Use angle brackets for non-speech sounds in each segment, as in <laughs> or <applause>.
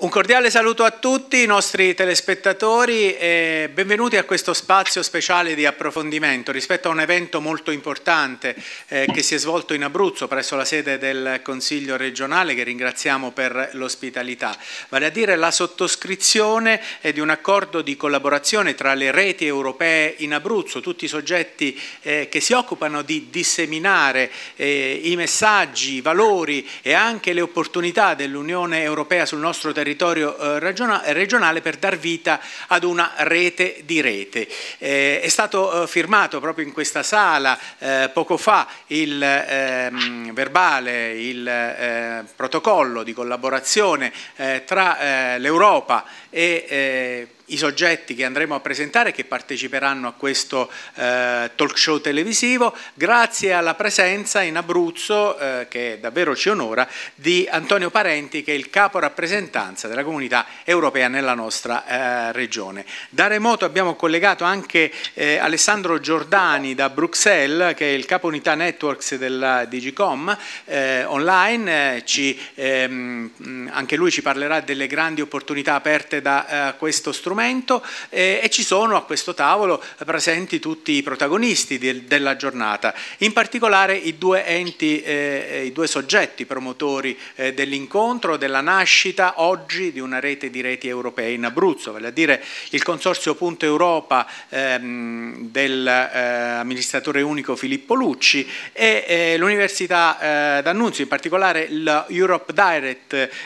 Un cordiale saluto a tutti i nostri telespettatori e benvenuti a questo spazio speciale di approfondimento rispetto a un evento molto importante eh, che si è svolto in Abruzzo presso la sede del Consiglio regionale che ringraziamo per l'ospitalità, vale a dire la sottoscrizione di un accordo di collaborazione tra le reti europee in Abruzzo, tutti i soggetti eh, che si occupano di disseminare eh, i messaggi, i valori e anche le opportunità dell'Unione Europea sul nostro territorio territorio eh, regionale per dar vita ad una rete di rete. Eh, è stato eh, firmato proprio in questa sala eh, poco fa il ehm, verbale, il eh, protocollo di collaborazione eh, tra l'Europa e i soggetti che andremo a presentare e che parteciperanno a questo eh, talk show televisivo, grazie alla presenza in Abruzzo, eh, che davvero ci onora, di Antonio Parenti che è il capo rappresentanza della comunità europea nella nostra eh, regione. Da remoto abbiamo collegato anche eh, Alessandro Giordani da Bruxelles, che è il capo unità networks della Digicom eh, online, eh, ci, ehm, anche lui ci parlerà delle grandi opportunità aperte da questo strumento argomento eh, e ci sono a questo tavolo presenti tutti i protagonisti del, della giornata, in particolare i due enti, eh, i due soggetti promotori eh, dell'incontro, della nascita oggi di una rete di reti europee in Abruzzo, vale a dire il Consorzio Punto Europa ehm, dell'amministratore eh, unico Filippo Lucci e eh, l'Università eh, d'Annunzio, in particolare l'Europe Direct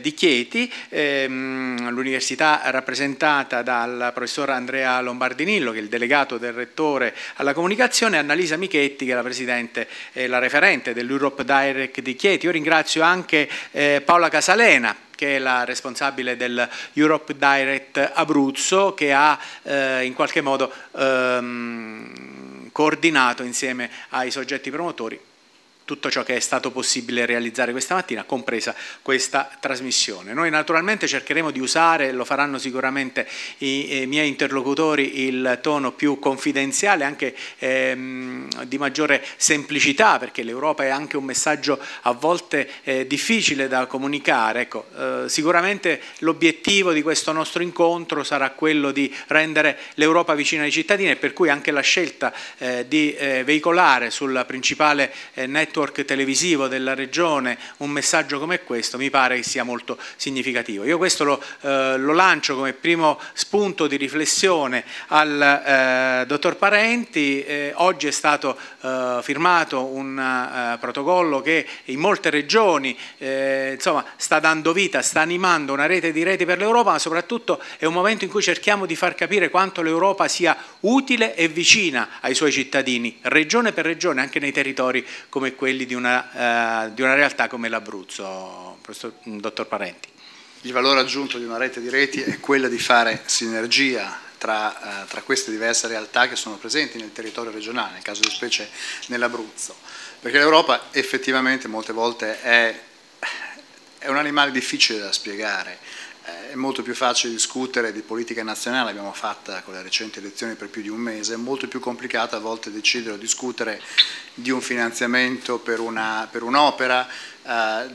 di Chieti, ehm, l'università rappresentata presentata dal professor Andrea Lombardinillo, che è il delegato del Rettore alla Comunicazione, e Annalisa Michetti, che è la Presidente e la referente dell'Europe Direct di Chieti. Io ringrazio anche eh, Paola Casalena, che è la responsabile del Europe Direct Abruzzo, che ha eh, in qualche modo ehm, coordinato insieme ai soggetti promotori tutto ciò che è stato possibile realizzare questa mattina, compresa questa trasmissione. Noi naturalmente cercheremo di usare, lo faranno sicuramente i, i eh, miei interlocutori, il tono più confidenziale, anche ehm, di maggiore semplicità, perché l'Europa è anche un messaggio a volte eh, difficile da comunicare. Ecco, eh, sicuramente l'obiettivo di questo nostro incontro sarà quello di rendere l'Europa vicina ai cittadini e per cui anche la scelta eh, di eh, veicolare sul principale eh, network network televisivo della regione un messaggio come questo mi pare che sia molto significativo. Io questo lo, eh, lo lancio come primo spunto di riflessione al eh, dottor Parenti, eh, oggi è stato eh, firmato un eh, protocollo che in molte regioni eh, insomma, sta dando vita, sta animando una rete di reti per l'Europa, ma soprattutto è un momento in cui cerchiamo di far capire quanto l'Europa sia utile e vicina ai suoi cittadini, regione per regione, anche nei territori come questo quelli di una, eh, di una realtà come l'Abruzzo, mm, dottor Parenti. Il valore aggiunto di una rete di reti è quello di fare sinergia tra, eh, tra queste diverse realtà che sono presenti nel territorio regionale, nel caso di specie nell'Abruzzo, perché l'Europa effettivamente molte volte è, è un animale difficile da spiegare, eh, è molto più facile discutere di politica nazionale, abbiamo fatta con le recenti elezioni per più di un mese, è molto più complicato a volte decidere o discutere di un finanziamento per, un'opera, uh,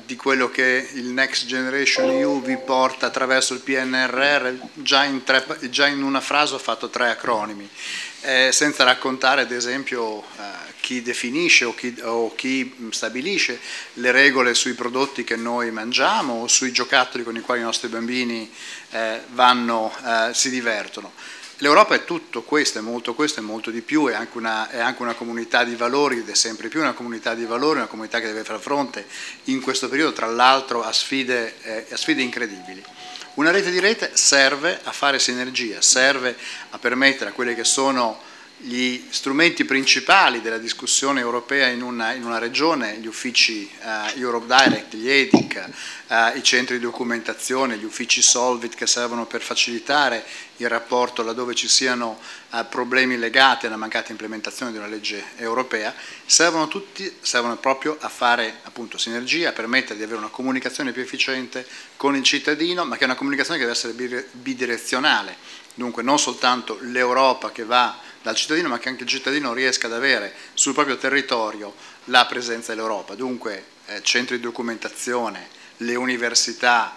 di quello che il Next Generation EU vi porta attraverso il PNRR, già in, tre, già in una frase ho fatto tre acronimi, eh, senza raccontare ad esempio uh, chi definisce o chi, o chi, stabilisce le regole sui prodotti che noi mangiamo o sui giocattoli con i quali i nostri bambini eh, vanno, eh, si divertono. L'Europa è tutto questo, è molto questo, è molto di più, è anche, una, è anche, una, comunità di valori, ed è sempre più una comunità di valori, una comunità che deve far fronte in questo periodo, tra l'altro, a, eh, a sfide incredibili. Una rete di rete serve a fare sinergia, serve a permettere a quelle che sono gli strumenti principali della discussione europea in una, in una regione, gli uffici uh, Europe Direct, gli EDIC, uh, i centri di documentazione, gli uffici Solvit che servono per facilitare il rapporto laddove ci siano uh, problemi legati alla mancata implementazione di una legge europea, servono, tutti, servono proprio a fare appunto, sinergia, a permettere di avere una comunicazione più efficiente con il cittadino, ma che è una comunicazione che deve essere bidirezionale, dunque non soltanto l'Europa che va dal cittadino, ma che anche il cittadino riesca ad avere sul proprio territorio la presenza dell'Europa. Dunque eh, centri di documentazione, le università,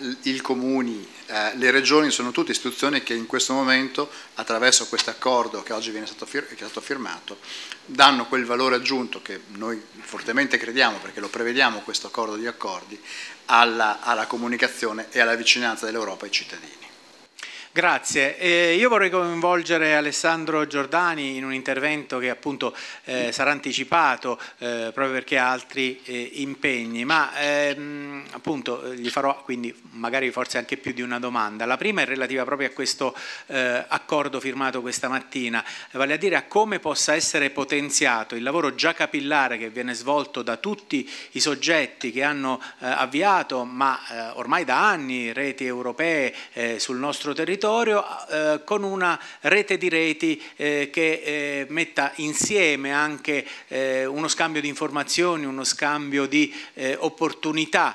eh, i comuni, eh, le regioni sono tutte istituzioni che in questo momento, attraverso questo accordo che oggi stato che è stato firmato, danno quel valore aggiunto che noi fortemente crediamo, perché lo prevediamo questo accordo di accordi, alla, alla comunicazione e alla vicinanza dell'Europa ai cittadini. Grazie. Eh, io vorrei coinvolgere Alessandro Giordani in un intervento che appunto eh, sarà anticipato eh, proprio perché ha altri eh, impegni, ma ehm, appunto eh, gli farò quindi magari forse anche più di una domanda. La prima è relativa proprio a questo eh, accordo firmato questa mattina, vale a dire a come possa essere potenziato il lavoro già capillare che viene svolto da tutti i soggetti che hanno avviato, ma ormai da anni, reti europee sul nostro territorio territorio eh, con una rete di reti eh, che eh, metta insieme anche eh, uno scambio di informazioni, uno scambio di eh, opportunità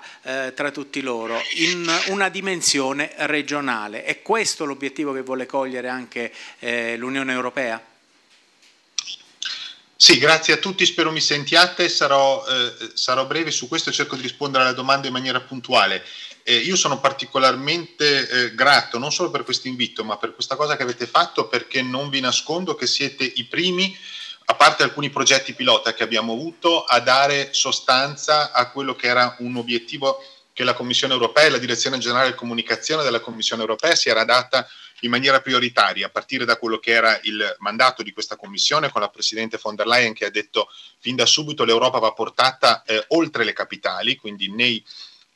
tra tutti loro in una dimensione regionale. È questo l'obiettivo che vuole cogliere anche l'Unione Europea? Sì, grazie a tutti, spero mi sentiate, sarò, eh, sarò, breve su questo e cerco di rispondere alla domanda in maniera puntuale. Eh, io sono particolarmente eh, grato non solo per questo invito, ma per questa cosa che avete fatto, perché non vi nascondo che siete i primi, a parte alcuni progetti pilota che abbiamo avuto, a dare sostanza a quello che era un obiettivo che la Commissione europea e la Direzione Generale di Comunicazione della Commissione europea si era data in maniera prioritaria, a partire da quello che era il mandato di questa Commissione con la Presidente von der Leyen che ha detto fin da subito l'Europa va portata eh, oltre le capitali, quindi nei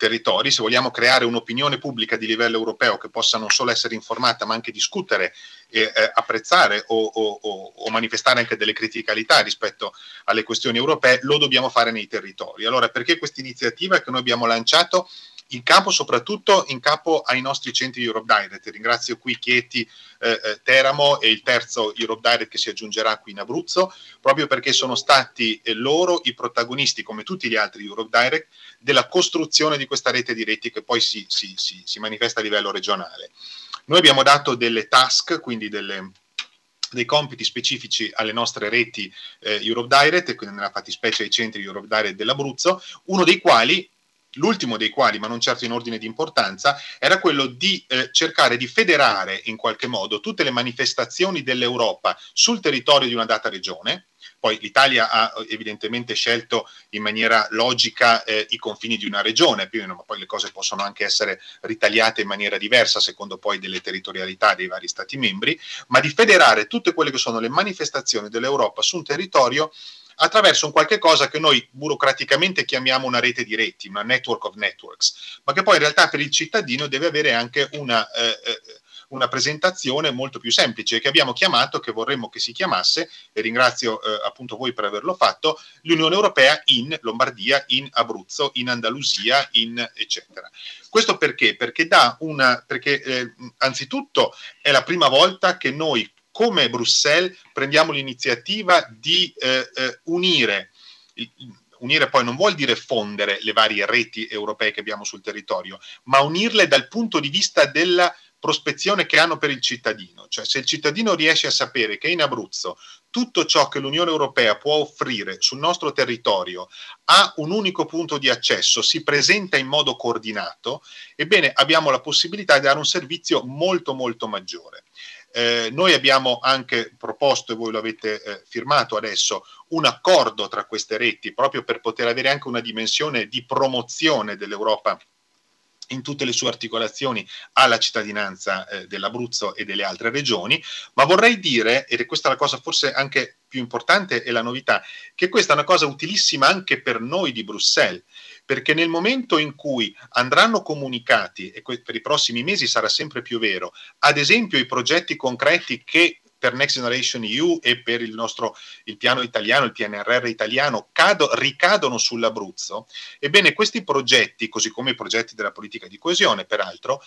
territori, se vogliamo creare un'opinione pubblica di livello europeo che possa non solo essere informata ma anche discutere, e, eh, apprezzare o, o, o, manifestare anche delle criticalità rispetto alle questioni europee, lo dobbiamo fare nei territori. Allora perché questa iniziativa che noi abbiamo lanciato in campo, soprattutto in campo ai nostri centri Europe Direct. Ringrazio qui Chieti, eh, eh, Teramo e il terzo Europe Direct che si aggiungerà qui in Abruzzo, proprio perché sono stati eh, loro i protagonisti, come tutti gli altri Europe Direct, della costruzione di questa rete di reti che poi si, si, si, si manifesta a livello regionale. Noi abbiamo dato delle task, quindi delle dei compiti specifici alle nostre reti eh, Europe Direct, e quindi nella fattispecie ai centri Europe Direct dell'Abruzzo, uno dei quali L'ultimo dei quali, ma non certo in ordine di importanza, era quello di eh, cercare di federare in qualche modo tutte le manifestazioni dell'Europa sul territorio di una data regione, poi l'Italia ha eh, evidentemente scelto in maniera logica eh, i confini di una regione, ma poi le cose possono anche essere ritagliate in maniera diversa secondo poi delle territorialità dei vari Stati membri, ma di federare tutte quelle che sono le manifestazioni dell'Europa su un territorio attraverso un qualche cosa che noi burocraticamente chiamiamo una rete di reti, una network of networks, ma che poi in realtà per il cittadino deve avere anche una, eh, eh, una presentazione molto più semplice che abbiamo chiamato, che vorremmo che si chiamasse, e ringrazio eh, appunto voi per averlo fatto, l'Unione Europea in Lombardia, in Abruzzo, in Andalusia, in eccetera. Questo perché? Perché, una, perché eh, anzitutto è la prima volta che noi come Bruxelles prendiamo l'iniziativa di eh, eh unire, unire poi non vuol dire fondere le varie reti europee che abbiamo sul territorio, ma unirle dal punto di vista della prospezione che hanno per il cittadino, cioè se il cittadino riesce a sapere che in Abruzzo tutto ciò che l'Unione Europea può offrire sul nostro territorio ha un unico punto di accesso, si presenta in modo coordinato, ebbene abbiamo la possibilità di dare un servizio molto molto maggiore. Eh, noi abbiamo anche proposto, e voi lo avete eh, firmato adesso, un accordo tra queste reti proprio per poter avere anche una dimensione di promozione dell'Europa in tutte le sue articolazioni alla cittadinanza eh, dell'Abruzzo e delle altre regioni, ma vorrei dire, ed è questa la cosa forse anche più importante e la novità, che questa è una cosa utilissima anche per noi di Bruxelles, perché nel momento in cui andranno comunicati, e per i prossimi mesi sarà sempre più vero, ad esempio i progetti concreti che per Next Generation EU e per il nostro il piano italiano, il PNRR italiano, cado, ricadono sull'Abruzzo, ebbene questi progetti, così come i progetti della politica di coesione peraltro,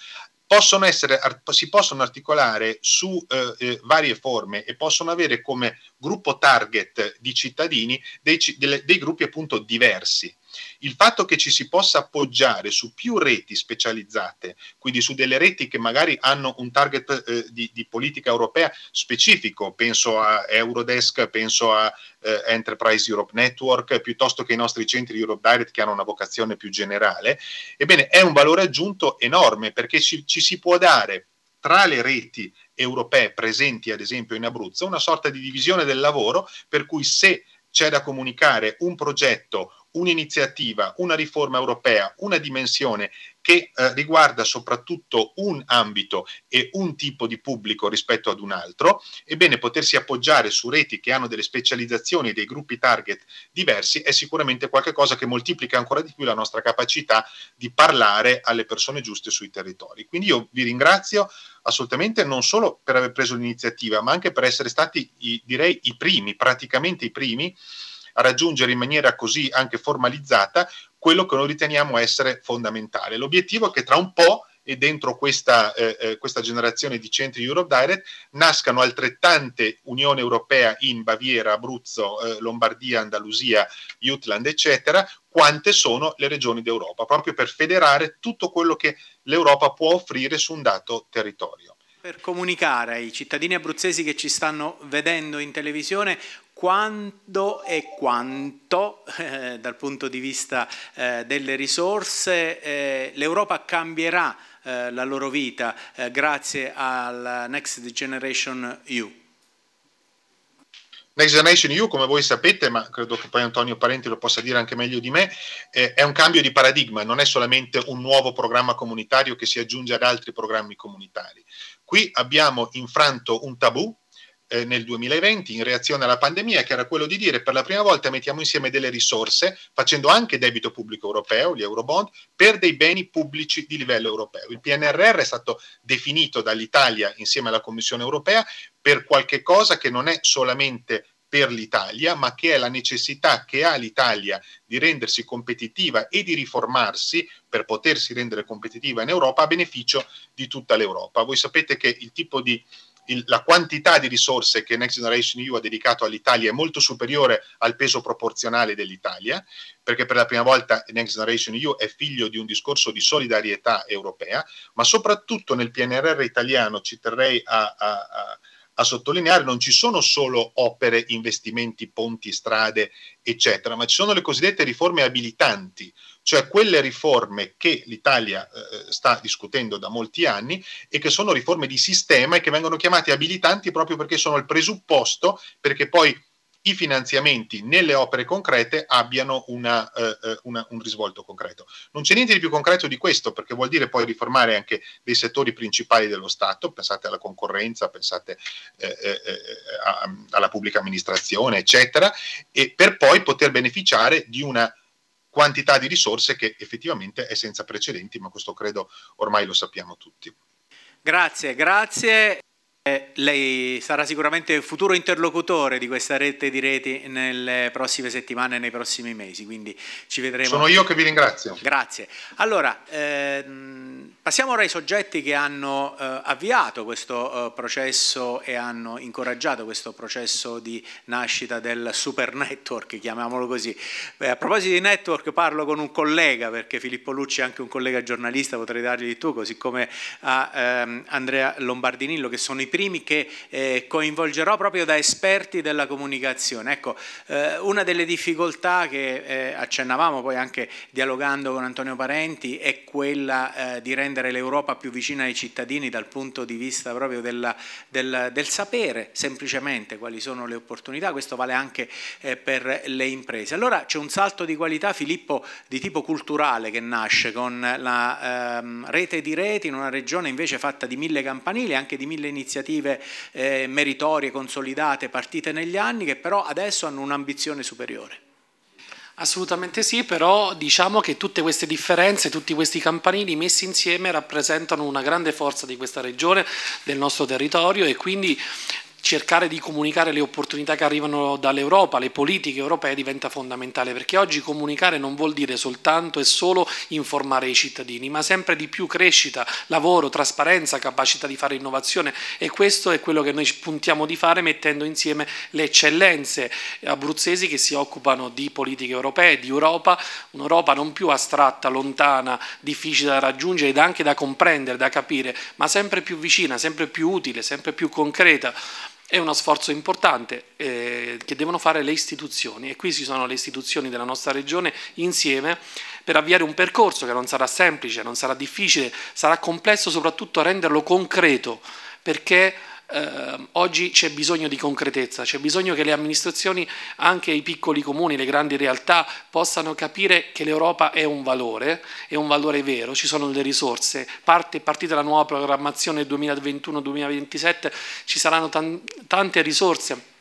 possono essere, si possono articolare su eh, eh, varie forme e possono avere come gruppo target di cittadini dei, dei, dei gruppi appunto diversi. Il fatto che ci si possa appoggiare su più reti specializzate, quindi su delle reti che magari hanno un target eh, di, di, politica europea specifico, penso a Eurodesk, penso a eh, Enterprise Europe Network, piuttosto che i nostri centri Europe Direct che hanno una vocazione più generale, ebbene è un valore aggiunto enorme perché ci, ci si può dare tra le reti europee presenti ad esempio in Abruzzo una sorta di divisione del lavoro per cui se c'è da comunicare un progetto un'iniziativa, una riforma europea, una dimensione che eh, riguarda soprattutto un ambito e un tipo di pubblico rispetto ad un altro, ebbene potersi appoggiare su reti che hanno delle specializzazioni e dei gruppi target diversi è sicuramente qualcosa che moltiplica ancora di più la nostra capacità di parlare alle persone giuste sui territori. Quindi io vi ringrazio assolutamente non solo per aver preso l'iniziativa, ma anche per essere stati, i, direi, i primi, praticamente i primi raggiungere in maniera così anche formalizzata quello che noi riteniamo essere fondamentale. L'obiettivo è che tra un po' e dentro questa, eh, eh, questa, generazione di centri Europe Direct nascano altrettante Unione Europea in Baviera, Abruzzo, eh, Lombardia, Andalusia, Jutland, eccetera, quante sono le regioni d'Europa, proprio per federare tutto quello che l'Europa può offrire su un dato territorio. Per comunicare ai cittadini abruzzesi che ci stanno vedendo in televisione quando e quanto, eh, dal punto di vista eh, delle risorse, eh, l'Europa cambierà eh, la loro vita eh, grazie al Next Generation EU. Next Generation EU, come voi sapete, ma credo che poi Antonio Parenti lo possa dire anche meglio di me, eh, è un cambio di paradigma, non è solamente un nuovo programma comunitario che si aggiunge ad altri programmi comunitari. Qui abbiamo infranto un tabù eh, nel 2020 in reazione alla pandemia, che era quello di dire per la prima volta mettiamo insieme delle risorse, facendo anche debito pubblico europeo, gli eurobond, per dei beni pubblici di livello europeo. Il PNRR è stato definito dall'Italia insieme alla Commissione europea per qualche cosa che non è solamente per l'Italia, ma che è la necessità che ha l'Italia di rendersi competitiva e di riformarsi per potersi rendere competitiva in Europa a beneficio di tutta l'Europa. Voi sapete che il tipo di il, la quantità di risorse che Next Generation EU ha dedicato all'Italia è molto superiore al peso proporzionale dell'Italia, perché per la prima volta Next Generation EU è figlio di un discorso di solidarietà europea, ma soprattutto nel PNRR italiano, ci terrei a, a, a a sottolineare non ci sono solo opere, investimenti, ponti, strade, eccetera, ma ci sono le cosiddette riforme abilitanti, cioè quelle riforme che l'Italia eh, eh, sta discutendo da molti anni e che sono riforme di sistema e che vengono chiamate abilitanti proprio perché sono il presupposto perché poi i finanziamenti nelle opere concrete abbiano una, eh, eh una, un risvolto concreto. Non c'è niente di più concreto di questo, perché vuol dire poi riformare anche dei settori principali dello Stato, pensate alla concorrenza, pensate eh, eh, eh a, alla pubblica amministrazione, eccetera, e per poi poter beneficiare di una quantità di risorse che effettivamente è senza precedenti, ma questo credo ormai lo sappiamo tutti. Grazie, grazie. Eh, lei sarà sicuramente il futuro interlocutore di questa rete di reti nelle prossime settimane e nei prossimi mesi, quindi ci vedremo. Sono io che vi ringrazio. Grazie. Allora, ehm, Passiamo ora ai soggetti che hanno eh, avviato questo eh, processo e hanno incoraggiato questo processo di nascita del super network, chiamiamolo così. Beh, a proposito di network parlo con un collega, perché Filippo Lucci è anche un collega giornalista, potrei dargli di tu, così come a ehm, Andrea Lombardinillo, che sono i primi che eh, coinvolgerò proprio da esperti della comunicazione. Ecco, eh, una delle difficoltà che eh, accennavamo poi anche dialogando con Antonio Parenti è quella eh, di rendere rendere l'Europa più vicina ai cittadini dal punto di vista proprio della, del, del, sapere semplicemente quali sono le opportunità, questo vale anche eh, per le imprese. Allora c'è un salto di qualità, Filippo, di tipo culturale che nasce con la ehm, rete di reti in una regione invece fatta di mille campanili, e anche di mille iniziative eh, meritorie, consolidate, partite negli anni, che però adesso hanno un'ambizione superiore. Assolutamente sì, però diciamo che tutte queste differenze, tutti questi campanili messi insieme rappresentano una grande forza di questa regione, del nostro territorio e quindi cercare di comunicare le opportunità che arrivano dall'Europa, le politiche europee diventa fondamentale perché oggi comunicare non vuol dire soltanto e solo informare i cittadini, ma sempre di più crescita, lavoro, trasparenza, capacità di fare innovazione e questo è quello che noi puntiamo di fare mettendo insieme le eccellenze abruzzesi che si occupano di politiche europee, di Europa, un'Europa non più astratta, lontana, difficile da raggiungere ed anche da comprendere, da capire, ma sempre più vicina, sempre più utile, sempre più concreta è uno sforzo importante eh, che devono fare le istituzioni e qui ci sono le istituzioni della nostra regione insieme per avviare un percorso che non sarà semplice, non sarà difficile, sarà complesso soprattutto renderlo concreto perché eh, oggi c'è bisogno di concretezza, c'è bisogno che le amministrazioni, anche i piccoli comuni, le grandi realtà, possano capire che l'Europa è un valore, è un valore vero, ci sono delle risorse, parte, partita la nuova programmazione 2021-2027, ci saranno tante risorse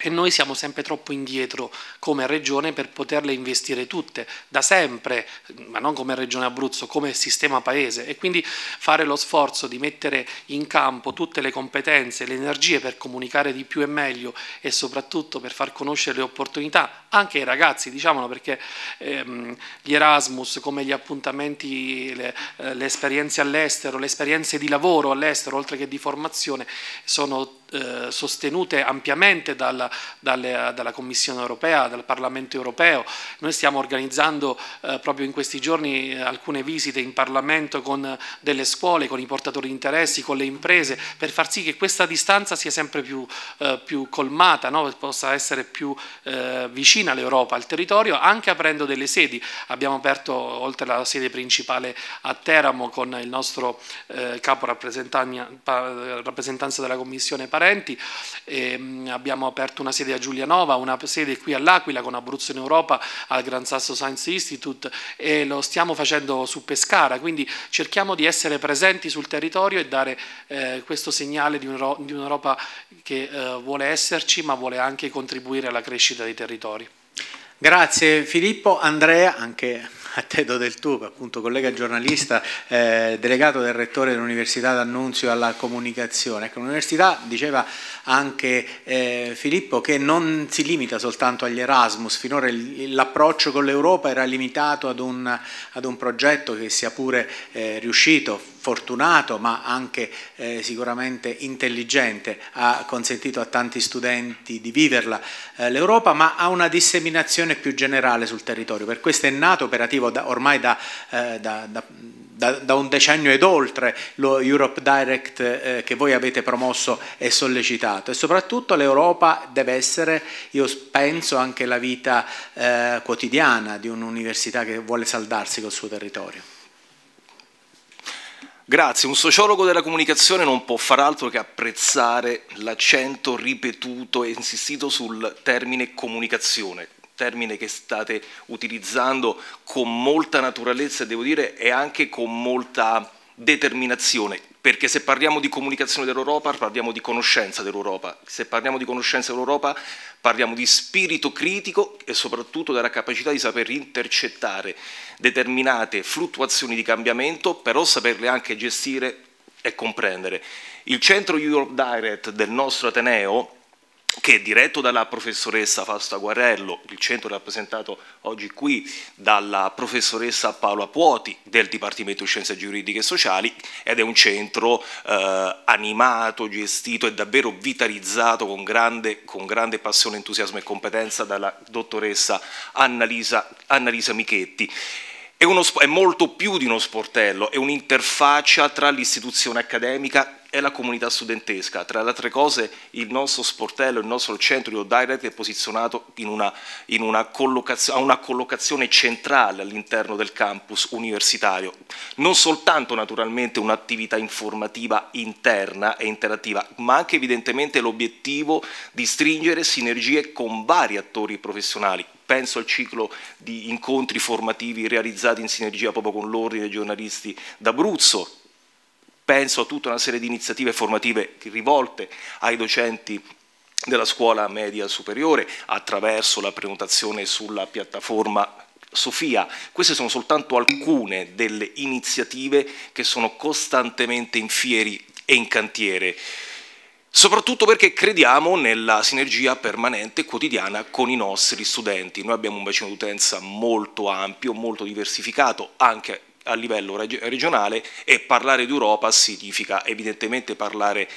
e noi siamo sempre troppo indietro come regione per poterle investire tutte, da sempre, ma non come regione Abruzzo, come sistema paese e quindi fare lo sforzo di mettere in campo tutte le competenze, le energie per comunicare di più e meglio e soprattutto per far conoscere le opportunità anche ai ragazzi, diciamolo perché ehm, gli Erasmus come gli appuntamenti, le, eh, le esperienze all'estero, le esperienze di lavoro all'estero oltre che di formazione sono eh, sostenute ampiamente dalla, dalle, dalla, Commissione europea, dal Parlamento europeo. Noi stiamo organizzando eh, proprio in questi giorni eh, alcune visite in Parlamento con delle scuole, con i portatori di interessi, con le imprese, per far sì che questa distanza sia sempre più, eh, più colmata, no? possa essere più eh, vicina all'Europa, al territorio, anche aprendo delle sedi. Abbiamo aperto, oltre alla sede principale a Teramo, con il nostro capo rappresentanza della Commissione parlamentare, parenti, e ehm, abbiamo aperto una sede a Giulianova, una sede qui all'Aquila con Abruzzo in Europa al Gran Sasso Science Institute e lo stiamo facendo su Pescara, quindi cerchiamo di essere presenti sul territorio e dare eh, questo segnale di un'Europa che eh, vuole esserci ma vuole anche contribuire alla crescita dei territori. Grazie Filippo, Andrea anche a Tedo Del Tupo, appunto collega giornalista, eh, delegato del rettore dell'Università d'Annunzio alla comunicazione. Ecco, l'università, diceva anche eh, Filippo, che non si limita soltanto agli Erasmus, finora l'approccio con l'Europa era limitato ad un, ad un, progetto che sia pure eh, riuscito, fortunato ma anche eh, sicuramente intelligente, ha consentito a tanti studenti di viverla eh, l'Europa, ma ha una disseminazione più generale sul territorio. Per questo è nato operativo da, ormai da, eh, da, da, un decennio ed oltre lo Europe Direct eh, che voi avete promosso e sollecitato e soprattutto l'Europa deve essere, io penso, anche la vita eh, quotidiana di un'università che vuole saldarsi col suo territorio. Grazie, un sociologo della comunicazione non può far altro che apprezzare l'accento ripetuto e insistito sul termine comunicazione, termine che state utilizzando con molta naturalezza, devo dire, e anche con molta determinazione perché se parliamo di comunicazione dell'Europa parliamo di conoscenza dell'Europa, se parliamo di conoscenza dell'Europa parliamo di spirito critico e soprattutto della capacità di saper intercettare determinate fluttuazioni di cambiamento, però saperle anche gestire e comprendere. Il centro Europe Direct del nostro Ateneo che è diretto dalla professoressa Fausta Guarello, il centro è rappresentato oggi qui dalla professoressa Paola Puoti del Dipartimento di Scienze Giuridiche e Sociali ed è un centro eh, animato, gestito e davvero vitalizzato con grande, con grande, passione, entusiasmo e competenza dalla dottoressa Annalisa, Annalisa Michetti. È, uno, è molto più di uno sportello, è un'interfaccia tra l'istituzione accademica è la comunità studentesca. Tra le altre cose il nostro sportello, il nostro centro di ODirect è posizionato in una, in una a una collocazione centrale all'interno del campus universitario. Non soltanto naturalmente un'attività informativa interna e interattiva, ma anche evidentemente l'obiettivo di stringere sinergie con vari attori professionali, penso al ciclo di incontri formativi realizzati in sinergia proprio con l'Ordine dei giornalisti d'Abruzzo, penso a tutta una serie di iniziative formative rivolte ai docenti della scuola media superiore attraverso la prenotazione sulla piattaforma Sofia. Queste sono soltanto alcune delle iniziative che sono costantemente in fieri e in cantiere, soprattutto perché crediamo nella sinergia permanente e quotidiana con i nostri studenti. Noi abbiamo un bacino d'utenza molto ampio, molto diversificato, anche a livello regionale e parlare d'Europa significa evidentemente parlare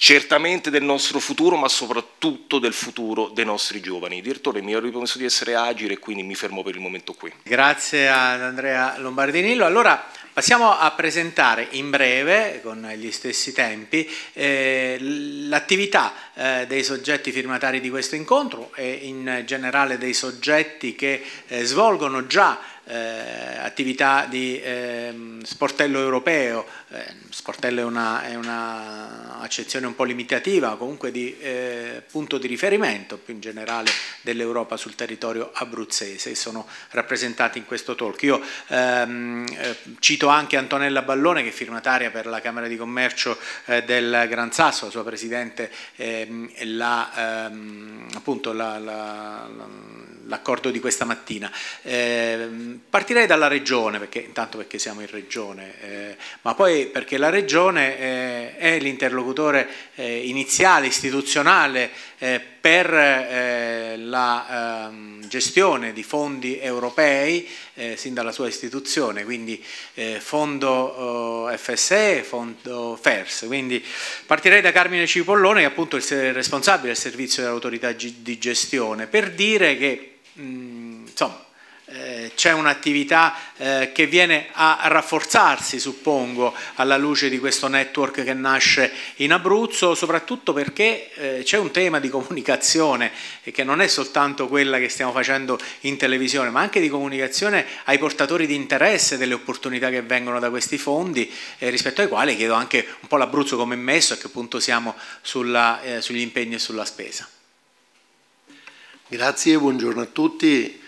certamente del nostro futuro, ma soprattutto del futuro dei nostri giovani. Direttore, mi ero ripromesso di essere agile e quindi mi fermo per il momento qui. Grazie ad Andrea Lombardinillo. Allora passiamo a presentare in breve, con gli stessi tempi, eh, l'attività eh, dei soggetti firmatari di questo incontro e in generale dei soggetti che eh, svolgono già eh, attività di ehm, sportello europeo, eh, sportello è una, è una accezione un po' limitativa, comunque di eh, punto di riferimento più in generale dell'Europa sul territorio abruzzese e sono rappresentati in questo talk. Io ehm, cito anche Antonella Ballone che è firmataria per la Camera di Commercio eh, del Gran Sasso, la sua Presidente ehm, la, ehm, appunto la, la, la l'accordo di questa mattina. Eh, partirei dalla Regione, perché, intanto perché siamo in Regione, eh, ma poi perché la Regione eh, è l'interlocutore eh, iniziale, istituzionale eh, per eh, la ehm, gestione di fondi europei sin dalla sua istituzione, quindi fondo oh, FSE, fondo FERS. Quindi partirei da Carmine Cipollone che è appunto il responsabile del servizio dell'autorità di gestione per dire che Mm, insomma, eh, c'è un'attività eh, che viene a rafforzarsi, suppongo, alla luce di questo network che nasce in Abruzzo, soprattutto perché eh, c'è un tema di comunicazione che non è soltanto quella che stiamo facendo in televisione, ma anche di comunicazione ai portatori di interesse delle opportunità che vengono da questi fondi, rispetto ai quali chiedo anche un po' l'Abruzzo come è messo, a che punto siamo sulla, sugli impegni e sulla spesa. Grazie, buongiorno a tutti.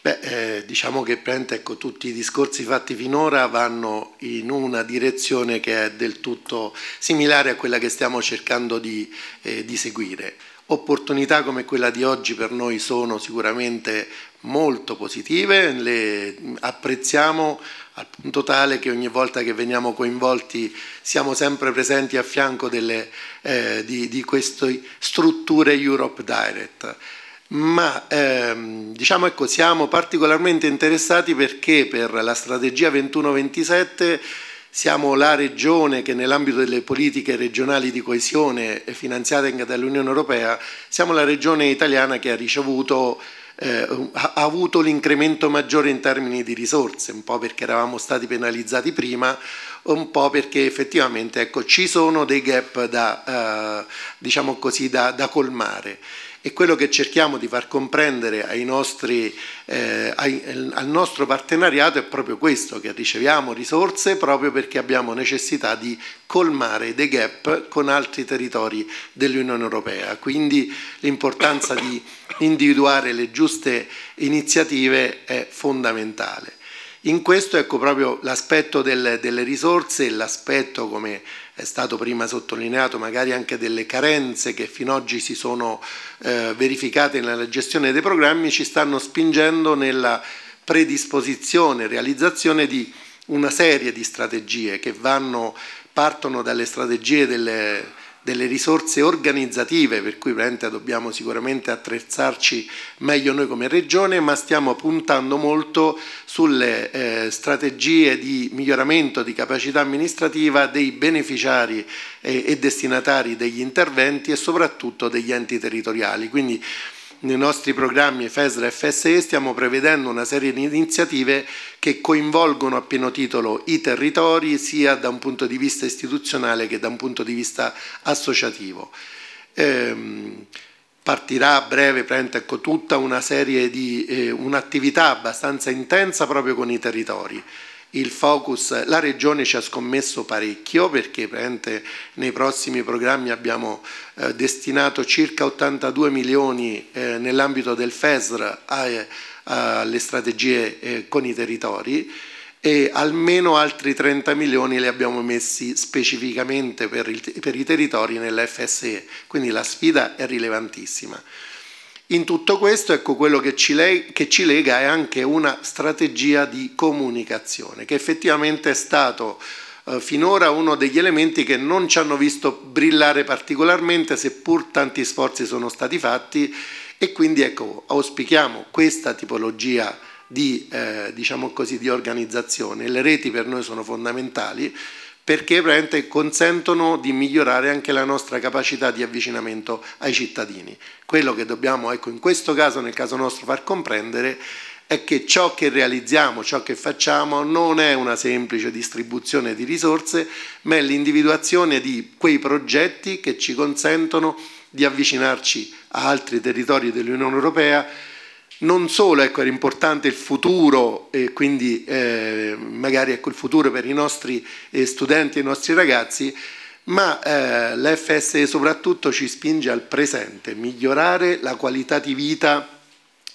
Beh, eh, diciamo che ecco, tutti i discorsi fatti finora vanno in una direzione che è del tutto similare a quella che stiamo cercando di, eh, di seguire. Opportunità come quella di oggi per noi sono sicuramente molto positive, le apprezziamo al punto tale che ogni volta che veniamo coinvolti siamo sempre presenti a fianco delle, eh, di, di queste strutture Europe Direct ma ehm, diciamo ecco, siamo particolarmente interessati perché per la strategia 21-27 siamo la regione che nell'ambito delle politiche regionali di coesione finanziate anche dall'Unione Europea, siamo la regione italiana che ha ricevuto eh, ha avuto l'incremento maggiore in termini di risorse, un po' perché eravamo stati penalizzati prima, un po' perché effettivamente ecco, ci sono dei gap da, eh, diciamo così, da, da colmare e quello che cerchiamo di far comprendere nostri, eh, ai, al nostro partenariato è proprio questo, che riceviamo risorse proprio perché abbiamo necessità di colmare dei gap con altri territori dell'Unione Europea. Quindi l'importanza di individuare le giuste iniziative è fondamentale. In questo ecco proprio l'aspetto delle, delle risorse e l'aspetto come è stato prima sottolineato, magari anche delle carenze che fino ad oggi si sono eh, verificate nella gestione dei programmi, ci stanno spingendo nella predisposizione realizzazione di una serie di strategie che vanno, partono dalle strategie delle delle risorse organizzative, per cui dobbiamo sicuramente attrezzarci meglio noi come regione, ma stiamo puntando molto sulle eh, strategie di miglioramento di capacità amministrativa dei beneficiari e, eh, e destinatari degli interventi e soprattutto degli enti territoriali. Quindi, nei nostri programmi FESRA e FSE stiamo prevedendo una serie di iniziative che coinvolgono a pieno titolo i territori sia da un punto di vista istituzionale che da un punto di vista associativo. Ehm, partirà a breve Prentecco tutta una serie di eh, un'attività abbastanza intensa proprio con i territori il focus, la Regione ci ha scommesso parecchio perché nei prossimi programmi abbiamo eh, destinato circa 82 milioni eh, nell'ambito del FESR eh, alle strategie eh, con i territori e almeno altri 30 milioni li abbiamo messi specificamente per, il, per i territori nell'FSE, quindi la sfida è rilevantissima. In tutto questo, ecco, quello che ci, che ci, lega è anche una strategia di comunicazione, che effettivamente è stato eh, finora uno degli elementi che non ci hanno visto brillare particolarmente, seppur tanti sforzi sono stati fatti, e quindi ecco, auspichiamo questa tipologia di, eh, diciamo così, di organizzazione. Le reti per noi sono fondamentali, perché veramente consentono di migliorare anche la nostra capacità di avvicinamento ai cittadini. Quello che dobbiamo, ecco, in questo caso, nel caso nostro, far comprendere è che ciò che realizziamo, ciò che facciamo non è una semplice distribuzione di risorse, ma è l'individuazione di quei progetti che ci consentono di avvicinarci a altri territori dell'Unione Europea non solo ecco, era importante il futuro e quindi eh, magari ecco, il futuro per i nostri eh, studenti e i nostri ragazzi, ma eh, l'FSE soprattutto ci spinge al presente, migliorare la qualità di vita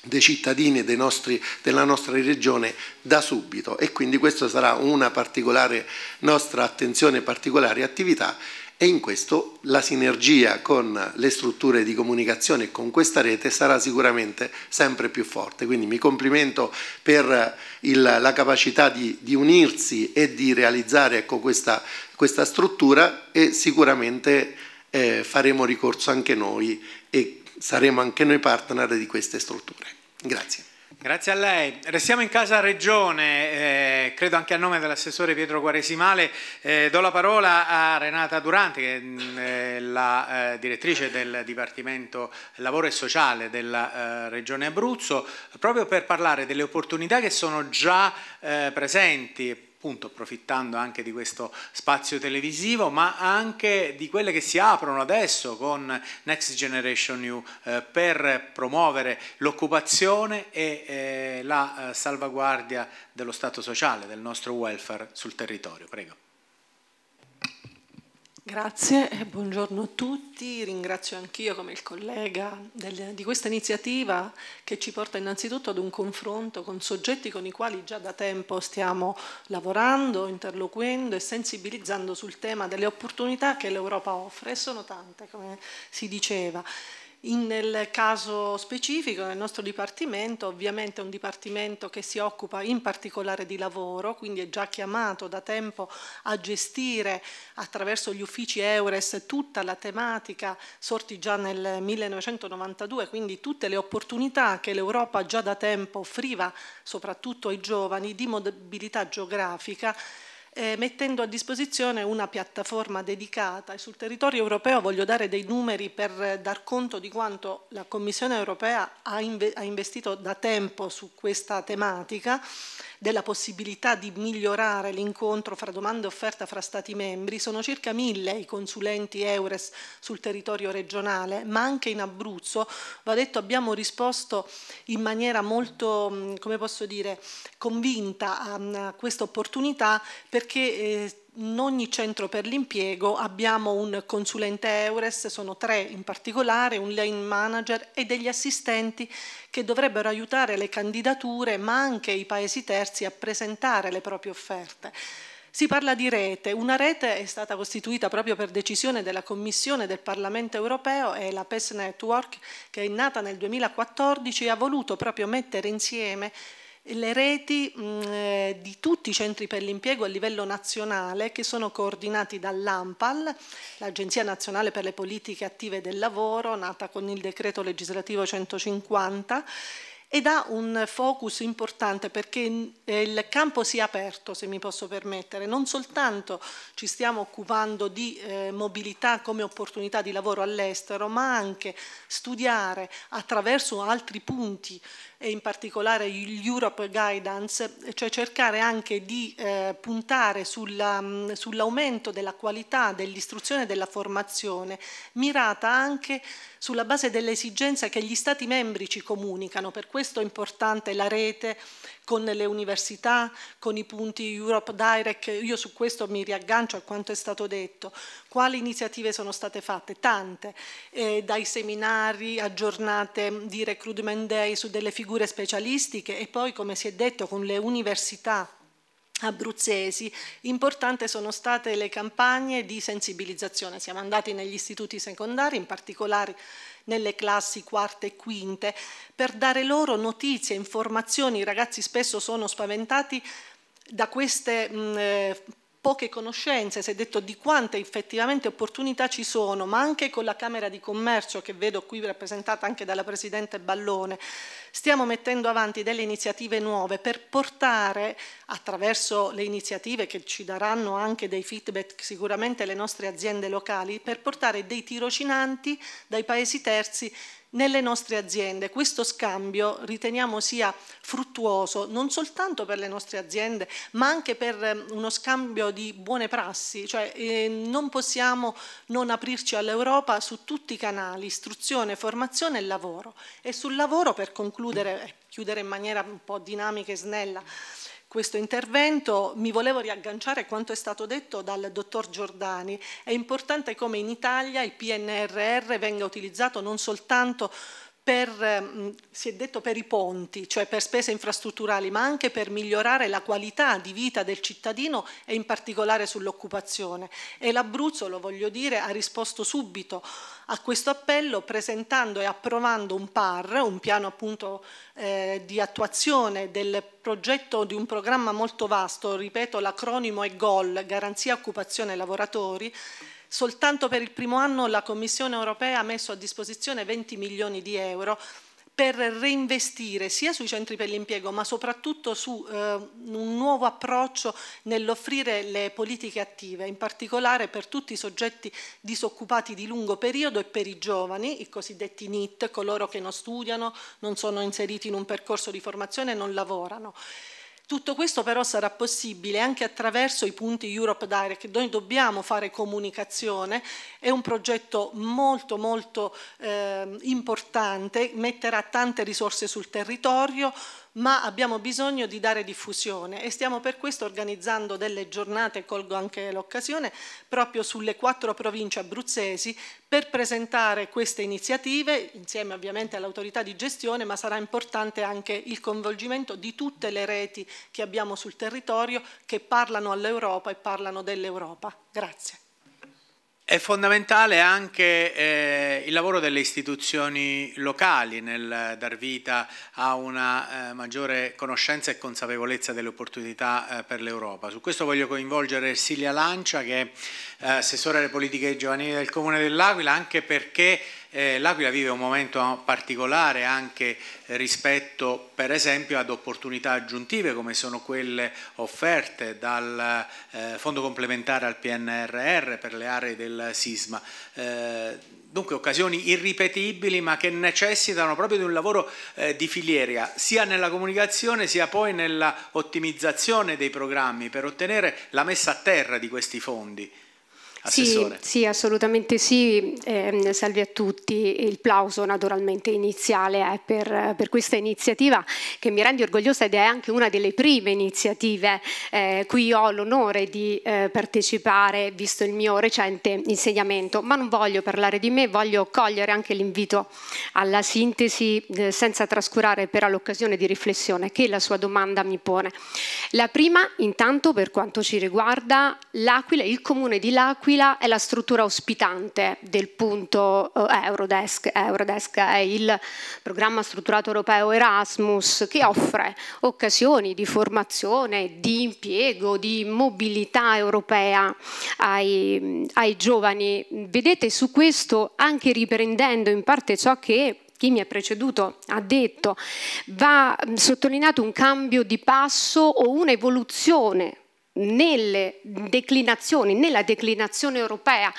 dei cittadini e della nostra regione da subito e quindi questa sarà una particolare nostra attenzione, particolare attività e in questo la sinergia con le strutture di comunicazione e con questa rete sarà sicuramente sempre più forte. Quindi mi complimento per il, la capacità di, di, unirsi e di realizzare ecco, questa, questa, struttura e sicuramente eh, faremo ricorso anche noi e saremo anche noi partner di queste strutture. Grazie. Grazie a lei. Restiamo in casa Regione, eh, credo anche a nome dell'assessore Pietro Quaresimale. Eh, do la parola a Renata Durante, che mm, è la eh, direttrice del Dipartimento Lavoro e Sociale della eh, Regione Abruzzo, proprio per parlare delle opportunità che sono già eh, presenti appunto approfittando anche di questo spazio televisivo, ma anche di quelle che si aprono adesso con Next Generation EU eh, per promuovere l'occupazione e eh, la eh, salvaguardia dello Stato sociale, del nostro welfare sul territorio. Prego. Grazie, buongiorno a tutti, ringrazio anch'io come il collega del, di questa iniziativa che ci porta innanzitutto ad un confronto con soggetti con i quali già da tempo stiamo lavorando, interloquendo e sensibilizzando sul tema delle opportunità che l'Europa offre e sono tante come si diceva. In, nel caso specifico, nel nostro dipartimento, ovviamente è un dipartimento che si occupa in particolare di lavoro, quindi è già chiamato da tempo a gestire attraverso gli uffici Eures tutta la tematica sorti già nel 1992, quindi tutte le opportunità che l'Europa già da tempo offriva soprattutto ai giovani di mobilità geografica eh, mettendo a disposizione una piattaforma dedicata. E sul territorio europeo voglio dare dei numeri per eh, dar conto di quanto la Commissione europea ha, inve ha investito da tempo su questa tematica della possibilità di migliorare l'incontro fra domanda e offerta fra Stati membri, sono circa mille i consulenti EURES sul territorio regionale, ma anche in Abruzzo, va detto, abbiamo risposto in maniera molto, come posso dire, convinta a, questa opportunità perché eh, in ogni centro per l'impiego abbiamo un consulente EURES, sono tre in particolare, un lane manager e degli assistenti che dovrebbero aiutare le candidature ma anche i paesi terzi a presentare le proprie offerte. Si parla di rete, una rete è stata costituita proprio per decisione della Commissione del Parlamento europeo e la PES Network che è nata nel 2014 e ha voluto proprio mettere insieme le reti mm, eh, di tutti i centri per l'impiego a livello nazionale che sono coordinati dall'AMPAL, l'Agenzia Nazionale per le Politiche Attive del Lavoro, nata con il decreto legislativo 150 ed ha un focus importante perché mm, eh, il campo si è aperto, se mi posso permettere. Non soltanto ci stiamo occupando di eh, mobilità come opportunità di lavoro all'estero, ma anche studiare attraverso altri punti e in particolare gli Europe Guidance, cioè cercare anche di eh, puntare mm, sull'aumento della qualità dell'istruzione e della formazione, mirata anche sulla base dell'esigenza che gli Stati membri ci comunicano. Per questo è importante la rete con le università, con i punti Europe Direct, io su questo mi riaggancio a quanto è stato detto, quali iniziative sono state fatte? Tante, eh, dai seminari a giornate di recruitment day su delle figure specialistiche e poi come si è detto con le università abruzzesi. importante sono state le campagne di sensibilizzazione. Siamo andati negli istituti secondari, in particolare nelle classi quarte e quinte, per dare loro notizie, informazioni. I ragazzi spesso sono spaventati da queste mh, eh, poche conoscenze, si è detto di quante effettivamente opportunità ci sono, ma anche con la Camera di Commercio che vedo qui rappresentata anche dalla Presidente Ballone, stiamo mettendo avanti delle iniziative nuove per portare attraverso le iniziative che ci daranno anche dei feedback sicuramente le nostre aziende locali, per portare dei tirocinanti dai paesi terzi nelle nostre aziende. Questo scambio riteniamo sia fruttuoso non soltanto per le nostre aziende, ma anche per ehm, uno scambio di buone prassi, cioè eh, non possiamo non aprirci all'Europa su tutti i canali, istruzione, formazione e lavoro. E sul lavoro, per concludere, e eh, chiudere in maniera un po' dinamica e snella, questo intervento, mi volevo riagganciare a quanto è stato detto dal dottor Giordani. È importante come in Italia il PNRR venga utilizzato non soltanto per, ehm, si è detto per i ponti, cioè per spese infrastrutturali, ma anche per migliorare la qualità di vita del cittadino e in particolare sull'occupazione. E l'Abruzzo, lo voglio dire, ha risposto subito a questo appello presentando e approvando un PAR, un piano appunto eh, di attuazione del progetto di un programma molto vasto, ripeto l'acronimo è GOL, Garanzia Occupazione Lavoratori, Soltanto per il primo anno la Commissione europea ha messo a disposizione 20 milioni di euro per reinvestire sia sui centri per l'impiego ma soprattutto su eh, un nuovo approccio nell'offrire le politiche attive, in particolare per tutti i soggetti disoccupati di lungo periodo e per i giovani, i cosiddetti NIT, coloro che non studiano, non sono inseriti in un percorso di formazione e non lavorano. Tutto questo però sarà possibile anche attraverso i punti Europe Direct, noi dobbiamo fare comunicazione, è un progetto molto molto eh, importante, metterà tante risorse sul territorio, ma abbiamo bisogno di dare diffusione e stiamo per questo organizzando delle giornate, colgo anche l'occasione, proprio sulle quattro province abruzzesi per presentare queste iniziative insieme ovviamente all'autorità di gestione, ma sarà importante anche il coinvolgimento di tutte le reti che abbiamo sul territorio che parlano all'Europa e parlano dell'Europa. Grazie. È fondamentale anche eh, il lavoro delle istituzioni locali nel dar vita a una eh, maggiore conoscenza e consapevolezza delle opportunità eh, per l'Europa. Su questo voglio coinvolgere Silvia Lancia che eh, assessore alle politiche giovanili del Comune dell'Aquila, anche perché eh, L'Aquila vive un momento particolare anche eh, rispetto per esempio ad opportunità aggiuntive come sono quelle offerte dal eh, Fondo complementare al PNRR per le aree del sisma. Eh, dunque occasioni irripetibili ma che necessitano proprio di un lavoro eh, di filiera sia nella comunicazione sia poi nella ottimizzazione dei programmi per ottenere la messa a terra di questi fondi. Sì, sì assolutamente sì. Eh, salve a tutti. Il plauso naturalmente iniziale è per, per, questa iniziativa che mi rende orgogliosa ed è anche una delle prime iniziative eh, cui ho l'onore di eh, partecipare visto il mio recente insegnamento. Ma non voglio parlare di me, voglio cogliere anche l'invito alla sintesi eh, senza trascurare però l'occasione di riflessione che la sua domanda mi pone. La prima intanto per quanto ci riguarda l'Aquila, il comune di L'Aquila L'Aquila è la struttura ospitante del punto eh, Eurodesk. Eurodesk è il programma strutturato europeo Erasmus che offre occasioni di formazione, di impiego, di mobilità europea ai, ai giovani. Vedete su questo, anche riprendendo in parte ciò che chi mi ha preceduto ha detto, va mm, sottolineato un cambio di passo o un'evoluzione nelle declinazioni, nella declinazione europea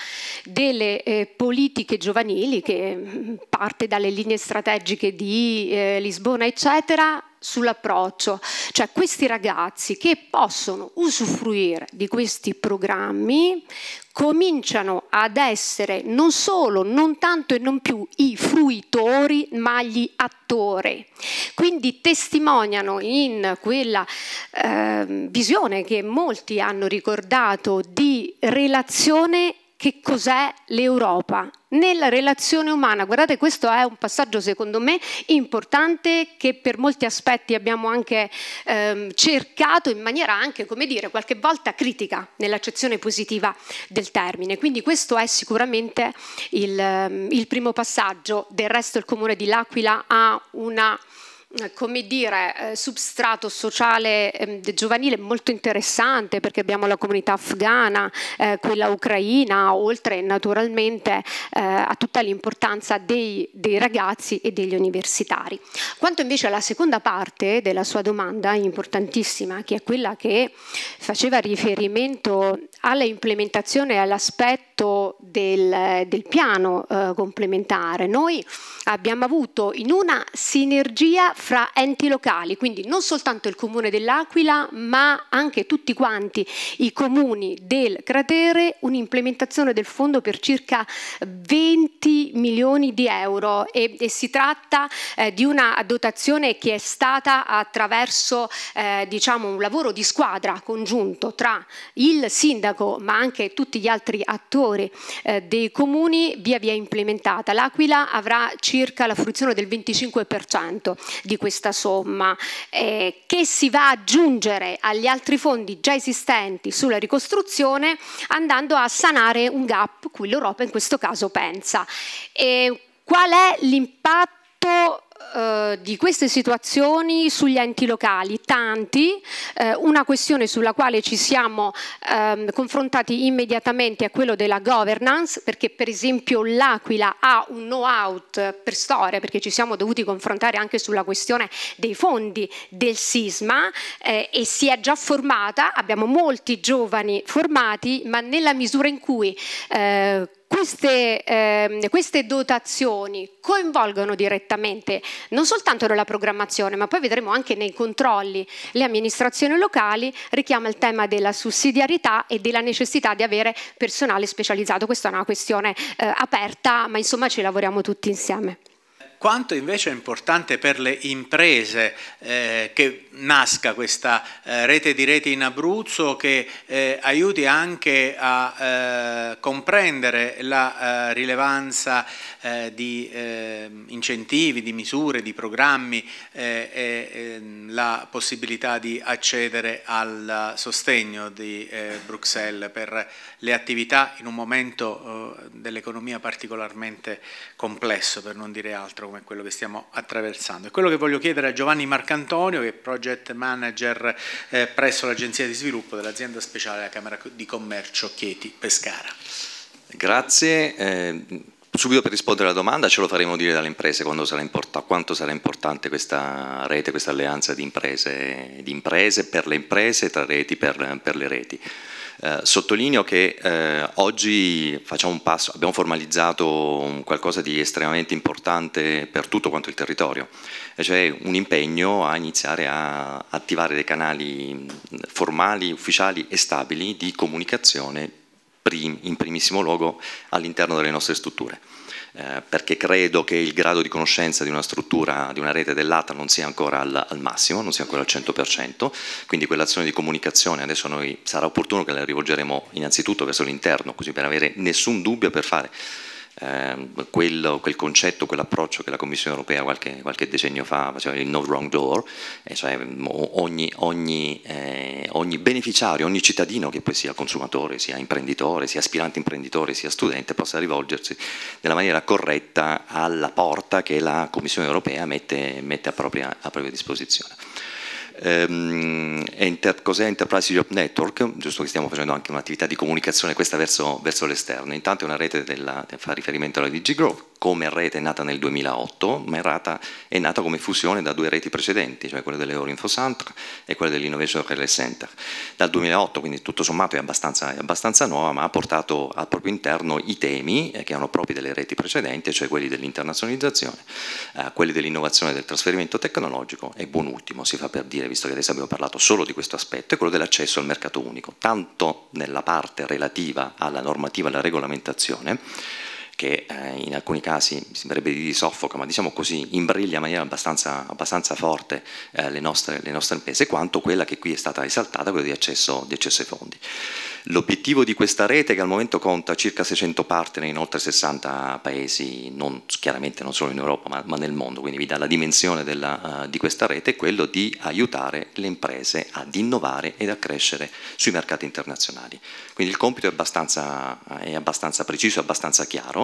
delle eh, politiche giovanili che mm, parte dalle linee strategiche di eh, Lisbona eccetera sull'approccio, cioè questi ragazzi che possono usufruire di questi programmi cominciano ad essere non solo, non tanto e non più i fruitori, ma gli attori. Quindi testimoniano in quella eh, visione che molti hanno ricordato di relazione che cos'è l'Europa nella relazione umana. Guardate, questo è un passaggio secondo me importante che per molti aspetti abbiamo anche ehm, cercato in maniera anche, come dire, qualche volta critica nell'accezione positiva del termine. Quindi questo è sicuramente il, ehm, il primo passaggio. Del resto il comune di L'Aquila ha una eh, come dire, eh, substrato sociale eh, giovanile molto interessante perché abbiamo la comunità afghana, eh, quella ucraina, oltre naturalmente eh, a tutta l'importanza dei, dei, ragazzi e degli universitari. Quanto invece alla seconda parte della sua domanda, importantissima, che è quella che faceva riferimento alla implementazione e all'aspetto effetto del, del piano eh, complementare. Noi abbiamo avuto in una sinergia fra enti locali, quindi non soltanto il comune dell'Aquila, ma anche tutti quanti i comuni del cratere, un'implementazione del fondo per circa 20 milioni di euro e, e si tratta eh, di una dotazione che è stata attraverso eh, diciamo, un lavoro di squadra congiunto tra il sindaco ma anche tutti gli altri attori favore eh, dei comuni via via implementata. L'Aquila avrà circa la fruizione del 25% di questa somma eh, che si va ad aggiungere agli altri fondi già esistenti sulla ricostruzione andando a sanare un gap cui l'Europa in questo caso pensa. E qual è l'impatto eh, di queste situazioni sugli enti locali, tanti, eh, una questione sulla quale ci siamo ehm, confrontati immediatamente è quello della governance, perché per esempio l'Aquila ha un know-out per storia, perché ci siamo dovuti confrontare anche sulla questione dei fondi del sisma eh, e si è già formata, abbiamo molti giovani formati, ma nella misura in cui eh, queste, eh, queste, dotazioni coinvolgono direttamente non soltanto nella programmazione, ma poi vedremo anche nei controlli le amministrazioni locali, richiama il tema della sussidiarietà e della necessità di avere personale specializzato. Questa è una questione eh, aperta, ma insomma ci lavoriamo tutti insieme quanto invece è importante per le imprese eh, che nasca questa eh, rete di reti in Abruzzo che eh, aiuti anche a eh, comprendere la eh, rilevanza eh, di eh, incentivi, di misure, di programmi eh, e ehm, la possibilità di accedere al sostegno di eh, Bruxelles per le attività in un momento dell'economia particolarmente complesso, per non dire altro, come quello che stiamo attraversando. E quello che voglio chiedere a Giovanni Marcantonio, che è project manager presso l'Agenzia di Sviluppo dell'azienda speciale della Camera di Commercio Chieti Pescara. Grazie. Eh, Subito per rispondere alla domanda ce lo faremo dire dalle imprese sarà import- quanto sarà importante questa rete, questa alleanza di imprese, di imprese per le imprese e tra reti per, per le reti. Eh, sottolineo che eh, oggi passo, abbiamo formalizzato qualcosa di estremamente importante per tutto quanto il territorio, cioè un impegno a iniziare a attivare dei canali mm, formali, ufficiali e stabili di comunicazione prim in primissimo luogo all'interno delle nostre strutture. Eh, perché credo che il grado di conoscenza di una struttura, di una rete dell'ATA non sia ancora al, al, massimo, non sia ancora al 100%, quindi quell'azione di comunicazione adesso noi sarà opportuno che la rivolgeremo innanzitutto verso l'interno, così per avere nessun dubbio per fare ehm, quel concetto, quell'approccio che la Commissione europea qualche, qualche decennio fa faceva il no wrong door, cioè mm, ogni, ogni, eh, ogni beneficiario, ogni cittadino che poi sia consumatore, sia imprenditore, sia aspirante imprenditore, sia studente, possa rivolgersi nella maniera corretta alla porta che la Commissione europea mette, mette a, propria, a propria disposizione ehm, enter, cos'è Enterprise Europe Network, giusto che stiamo facendo anche un'attività di comunicazione questa verso, verso l'esterno, intanto è una rete che fa riferimento alla DG Growth, come rete è nata nel 2008, ma è nata, è nata come fusione da due reti precedenti, cioè quella dell'Eurinfo Center e quella dell'Innovation Relay Center. Dal 2008, quindi tutto sommato è abbastanza, è abbastanza nuova, ma ha portato al proprio interno i temi eh, che erano propri delle reti precedenti, cioè quelli dell'internazionalizzazione, eh, quelli dell'innovazione e del trasferimento tecnologico e buon ultimo, si fa per dire possibile, visto che adesso abbiamo parlato solo di questo aspetto, è quello dell'accesso al mercato unico, tanto nella parte relativa alla normativa e alla regolamentazione, che eh, in alcuni casi mi sembrerebbe di soffoca, ma diciamo così, imbriglia in maniera abbastanza, abbastanza forte eh, le, nostre, le, nostre, imprese, quanto quella che qui è stata esaltata, quella di accesso, di accesso ai fondi. L'obiettivo di questa rete, che al momento conta circa 600 partner in oltre 60 paesi, non, chiaramente non solo in Europa, ma, ma, nel mondo, quindi vi dà la dimensione della, uh, di questa rete, è quello di aiutare le imprese ad innovare ed a crescere sui mercati internazionali. Quindi il compito è abbastanza, è abbastanza preciso, abbastanza chiaro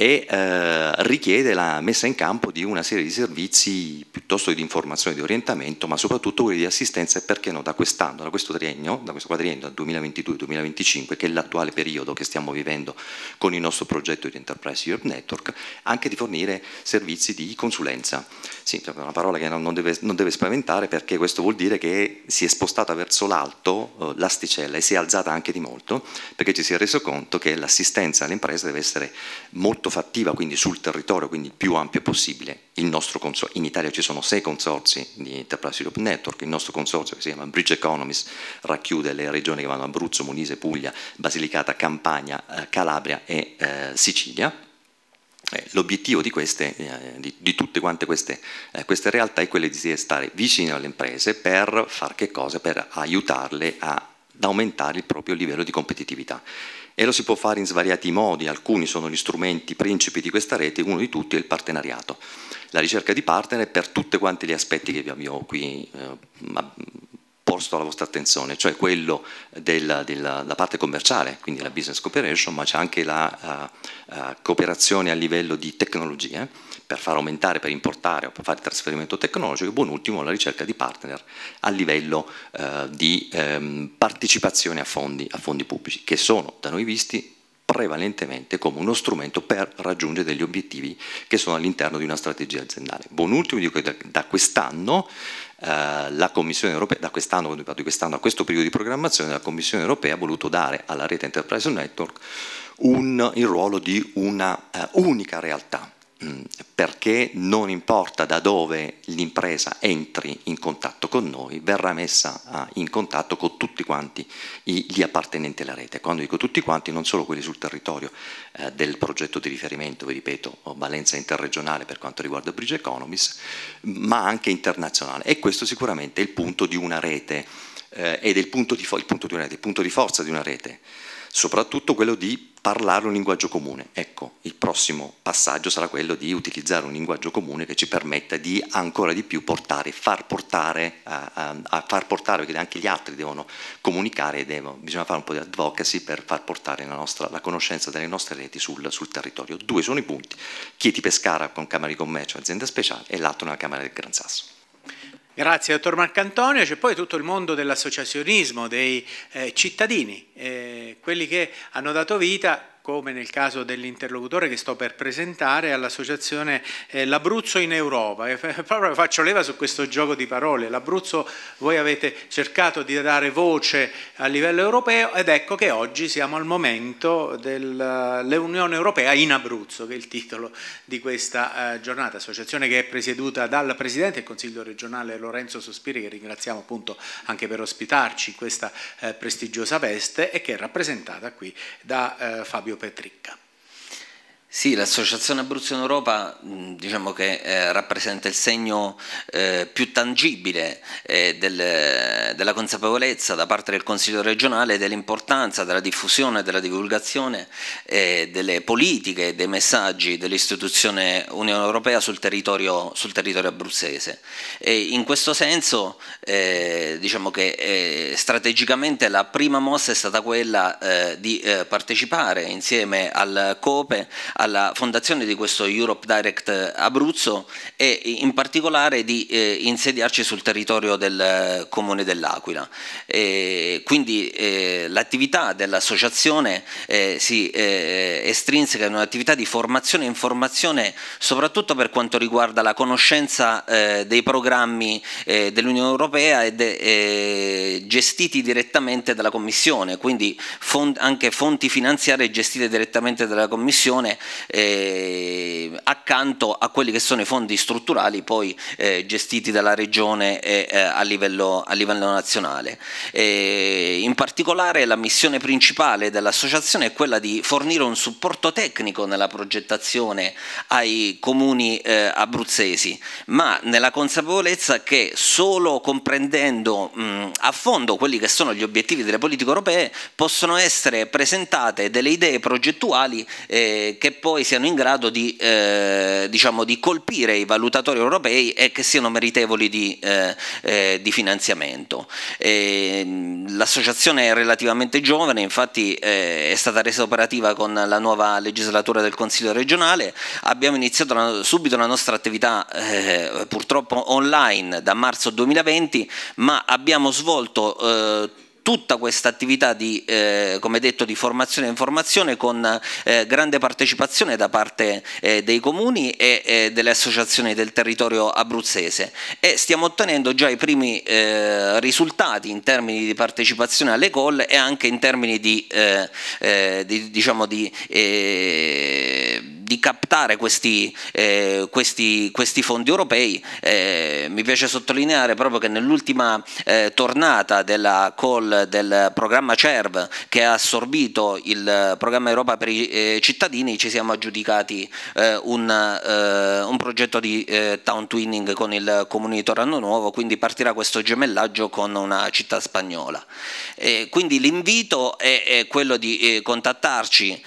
e eh, richiede la messa in campo di una serie di servizi piuttosto di informazione e di orientamento, ma soprattutto quelli di assistenza e perché no da quest'anno, da questo triennio, da questo quadriennio 2022-2025, che è l'attuale periodo che stiamo vivendo con il nostro progetto di Enterprise Europe Network, anche di fornire servizi di consulenza. Sì, è una parola che non deve, non deve spaventare perché questo vuol dire che si è spostata verso l'alto eh, l'asticella e si è alzata anche di molto, perché ci si è reso conto che l'assistenza alle imprese deve essere molto molto fattiva, quindi sul territorio, quindi il più ampio possibile. in Italia ci sono sei consorzi di Enterprise Europe Network, il nostro consorzio che si chiama Bridge Economies racchiude le regioni che vanno Abruzzo, Molise, Puglia, Basilicata, Campania, eh, Calabria e eh, Sicilia. Eh, l'obiettivo di, queste, eh, di, di, tutte quante queste, queste, realtà è quello di stare vicino alle imprese per far che cosa? Per aiutarle ad aumentare il proprio livello di competitività e lo si può fare in svariati modi, alcuni sono gli strumenti principi di questa rete, uno di tutti è il partenariato. La ricerca di partner per tutti quanti gli aspetti che vi ho qui eh, posto alla vostra attenzione, cioè quello della, della, della parte commerciale, quindi la business cooperation, ma c'è anche la uh, uh, cooperazione a livello di tecnologie per far aumentare, per importare o per fare trasferimento tecnologico e buon ultimo la ricerca di partner a livello uh, di um, partecipazione a fondi, a fondi pubblici, che sono da noi visti prevalentemente come uno strumento per raggiungere degli obiettivi che sono all'interno di una strategia aziendale. Buon ultimo dico che da, da quest'anno eh, la Commissione europea, da quest'anno, di quest'anno a questo periodo di programmazione, la Commissione europea ha voluto dare alla rete Enterprise Network un, il ruolo di una eh, unica realtà <clears throat> perché non importa da dove l'impresa entri in contatto con noi, verrà messa ah, in contatto con tutti quanti gli appartenenti alla rete. Quando dico tutti quanti, non solo quelli sul territorio eh, del progetto di riferimento, vi ripeto, valenza interregionale per quanto riguarda Bridge Economies, ma anche internazionale. E questo sicuramente è il punto di una rete eh, ed è il punto di, il punto di, una rete, il punto di forza di una rete soprattutto quello di parlare un linguaggio comune. Ecco, il prossimo passaggio sarà quello di utilizzare un linguaggio comune che ci permetta di ancora di più portare, far portare, a, a, far portare perché anche gli altri devono comunicare e bisogna fare un po' di advocacy per far portare la, nostra, la conoscenza delle nostre reti sul, sul, territorio. Due sono i punti, Chieti Pescara con Camera di Commercio, azienda speciale, e l'altro nella Camera del Gran Sasso. Grazie dottor Marcantonio, c'è poi tutto il mondo dell'associazionismo, dei eh, cittadini eh, quelli che hanno dato vita come nel caso dell'interlocutore che sto per presentare, all'associazione eh, L'Abruzzo in Europa. E <laughs> proprio faccio leva su questo gioco di parole. L'Abruzzo voi avete cercato di dare voce a livello europeo ed ecco che oggi siamo al momento dell'Unione Europea in Abruzzo, che è il titolo di questa eh, giornata. Associazione che è presieduta dal Presidente del Consiglio regionale Lorenzo Sospiri, che ringraziamo appunto anche per ospitarci in questa eh, prestigiosa veste, e che è rappresentata qui da eh, Fabio Petricca. Sì, l'Associazione Abruzzo in Europa mm, diciamo che eh, rappresenta il segno eh, più tangibile eh, del, della consapevolezza da parte del Consiglio regionale dell'importanza della diffusione, e della divulgazione eh, delle politiche, e dei messaggi dell'istituzione Unione Europea sul territorio, sul territorio abruzzese. E in questo senso eh, diciamo che eh, strategicamente la prima mossa è stata quella di partecipare insieme al COPE alla fondazione di questo Europe Direct Abruzzo e in particolare di eh, insediarci sul territorio del eh, comune dell'Aquila. E quindi eh, l'attività dell'associazione eh, si eh, estrinseca in un'attività di formazione e informazione soprattutto per quanto riguarda la conoscenza eh, dei programmi dell'Unione Europea e de, gestiti direttamente dalla Commissione, quindi font anche fonti finanziarie gestite direttamente dalla Commissione eh, accanto a quelli che sono i fondi strutturali poi eh, gestiti dalla regione eh, a, livello, a, livello, nazionale. E eh, in particolare la missione principale dell'associazione è quella di fornire un supporto tecnico nella progettazione ai comuni eh, abruzzesi, ma nella consapevolezza che solo comprendendo mh, a fondo quelli che sono gli obiettivi delle politiche europee possono essere presentate delle idee progettuali eh, che poi siano in grado di, eh, diciamo, di colpire i valutatori europei e che siano meritevoli di, eh, eh di finanziamento. Mm, l'associazione è relativamente giovane, infatti eh, è stata resa operativa con la nuova legislatura del Consiglio regionale, abbiamo iniziato la, subito la nostra attività eh, purtroppo online da marzo 2020, ma abbiamo svolto tutta questa attività di, eh, come detto, di formazione e informazione con eh, grande partecipazione da parte eh, dei comuni e eh, delle associazioni del territorio abruzzese e stiamo ottenendo già i primi eh, risultati in termini di partecipazione alle call e anche in termini di, eh, di diciamo di di captare questi, eh, questi, questi, fondi europei. Eh, mi piace sottolineare proprio che nell'ultima eh, tornata della call del programma CERV che ha assorbito il programma Europa per i eh, cittadini ci siamo aggiudicati eh, un, eh, un, progetto di town twinning con il comune di Torano Nuovo, quindi partirà questo gemellaggio con una città spagnola. quindi l'invito è, è, quello di contattarci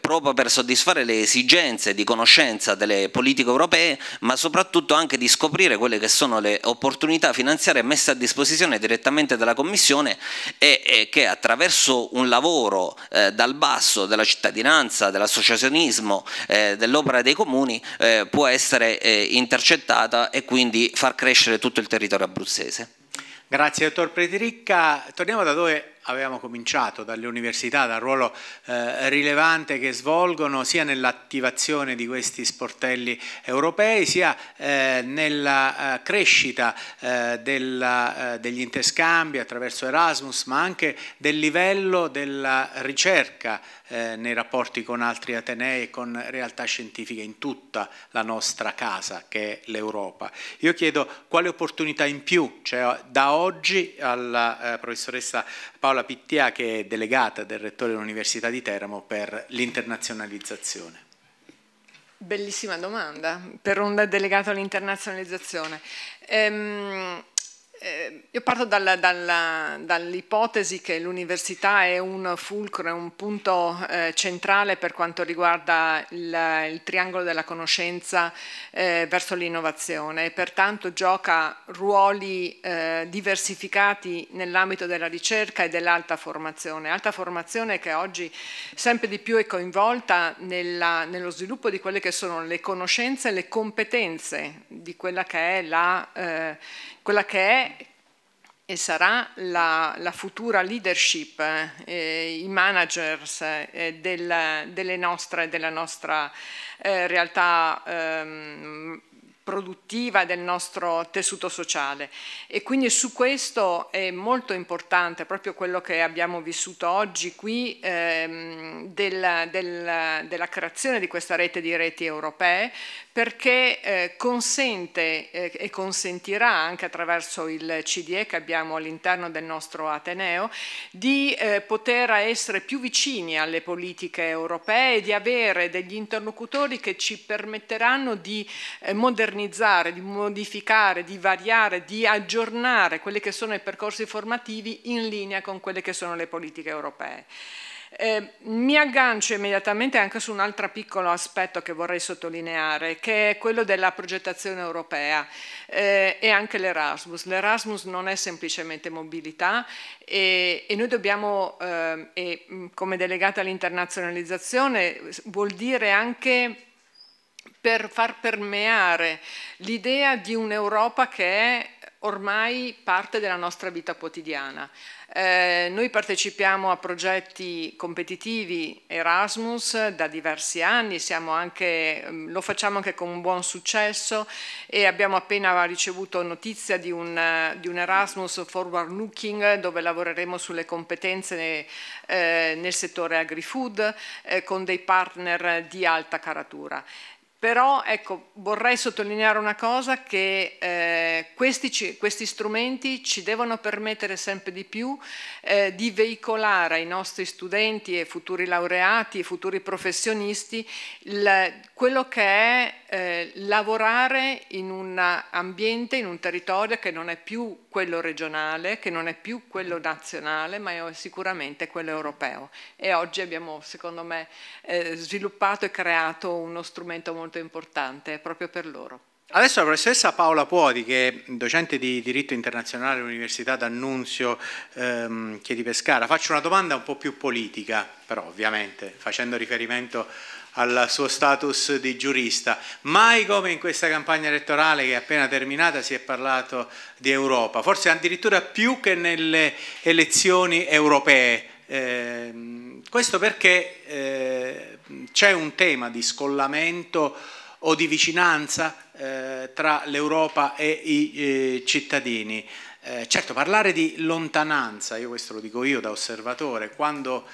proprio per soddisfare le esigenze di conoscenza delle politiche europee, ma soprattutto anche di scoprire quelle che sono le opportunità finanziarie messe a disposizione direttamente dalla Commissione e, e che attraverso un lavoro eh, dal basso della cittadinanza, dell'associazionismo, eh, dell'opera dei comuni eh, può essere eh, intercettata e quindi far crescere tutto il territorio abruzzese. Grazie dottor Prediricca. Torniamo da dove avevamo cominciato dalle università, dal ruolo eh, rilevante che svolgono sia nell'attivazione di questi sportelli europei, sia eh, nella eh, crescita eh, della, eh, degli interscambi attraverso Erasmus, ma anche del livello della ricerca eh, nei rapporti con altri Atenei e con realtà scientifiche in tutta la nostra casa che è l'Europa. Io chiedo quale opportunità in più, cioè da oggi alla eh, professoressa Paola Pittia che è delegata del Rettore dell'Università di Teramo per l'internazionalizzazione. Bellissima domanda per un delegato all'internazionalizzazione. Ehm, eh, io parto dall'ipotesi che l'università è un fulcro, è un punto eh, centrale per quanto riguarda il, il triangolo della conoscenza eh, verso l'innovazione e pertanto gioca ruoli eh, diversificati nell'ambito della ricerca e dell'alta formazione. Alta formazione che oggi sempre di più è coinvolta nella, nello sviluppo di quelle che sono le conoscenze e le competenze di quella che è la eh, quella che è e sarà la, la futura leadership, eh, eh, i managers eh, del, delle nostre, della nostra eh, realtà ehm, produttiva del nostro tessuto sociale e quindi su questo è molto importante proprio quello che abbiamo vissuto oggi qui ehm, della, della, della creazione di questa rete di reti europee perché eh, consente eh, e consentirà anche attraverso il CDE che abbiamo all'interno del nostro Ateneo di eh, poter essere più vicini alle politiche europee e di avere degli interlocutori che ci permetteranno di eh, modernizzare, di modificare, di variare, di aggiornare quelli che sono i percorsi formativi in linea con quelle che sono le politiche europee. Eh, mi aggancio immediatamente anche su un altro piccolo aspetto che vorrei sottolineare, che è quello della progettazione europea eh, e anche l'Erasmus. L'Erasmus non è semplicemente mobilità e, e noi dobbiamo, eh, e, mm, come delegata all'internazionalizzazione, vuol dire anche per far permeare l'idea di un'Europa che è ormai parte della nostra vita quotidiana. Eh, noi partecipiamo a progetti competitivi Erasmus da diversi anni, anche, mm, lo facciamo anche con un buon successo e abbiamo appena ricevuto notizia di un, eh, di un Erasmus forward looking dove lavoreremo sulle competenze eh, nel settore agri-food eh, con dei partner di alta caratura. Però ecco, vorrei sottolineare una cosa che eh, questi, questi, strumenti ci devono permettere sempre di più eh, di veicolare ai nostri studenti e futuri laureati e futuri professionisti il, quello che è eh, lavorare in un ambiente, in un territorio che non è più quello regionale, che non è più quello nazionale, ma è sicuramente quello europeo. E oggi abbiamo, secondo me, eh, sviluppato e creato uno strumento molto importante proprio per loro. Adesso la professoressa Paola Puodi, che è docente di diritto internazionale all'Università d'Annunzio ehm, che Pescara, faccio una domanda un po' più politica, però ovviamente facendo riferimento a al suo status di giurista. Mai come in questa campagna elettorale che è appena terminata si è parlato di Europa, forse addirittura più che nelle elezioni europee. Eh, questo perché eh, c'è un tema di scollamento o di vicinanza eh, tra l'Europa e i eh, cittadini. Eh, certo, parlare di lontananza, io questo lo dico io da osservatore, quando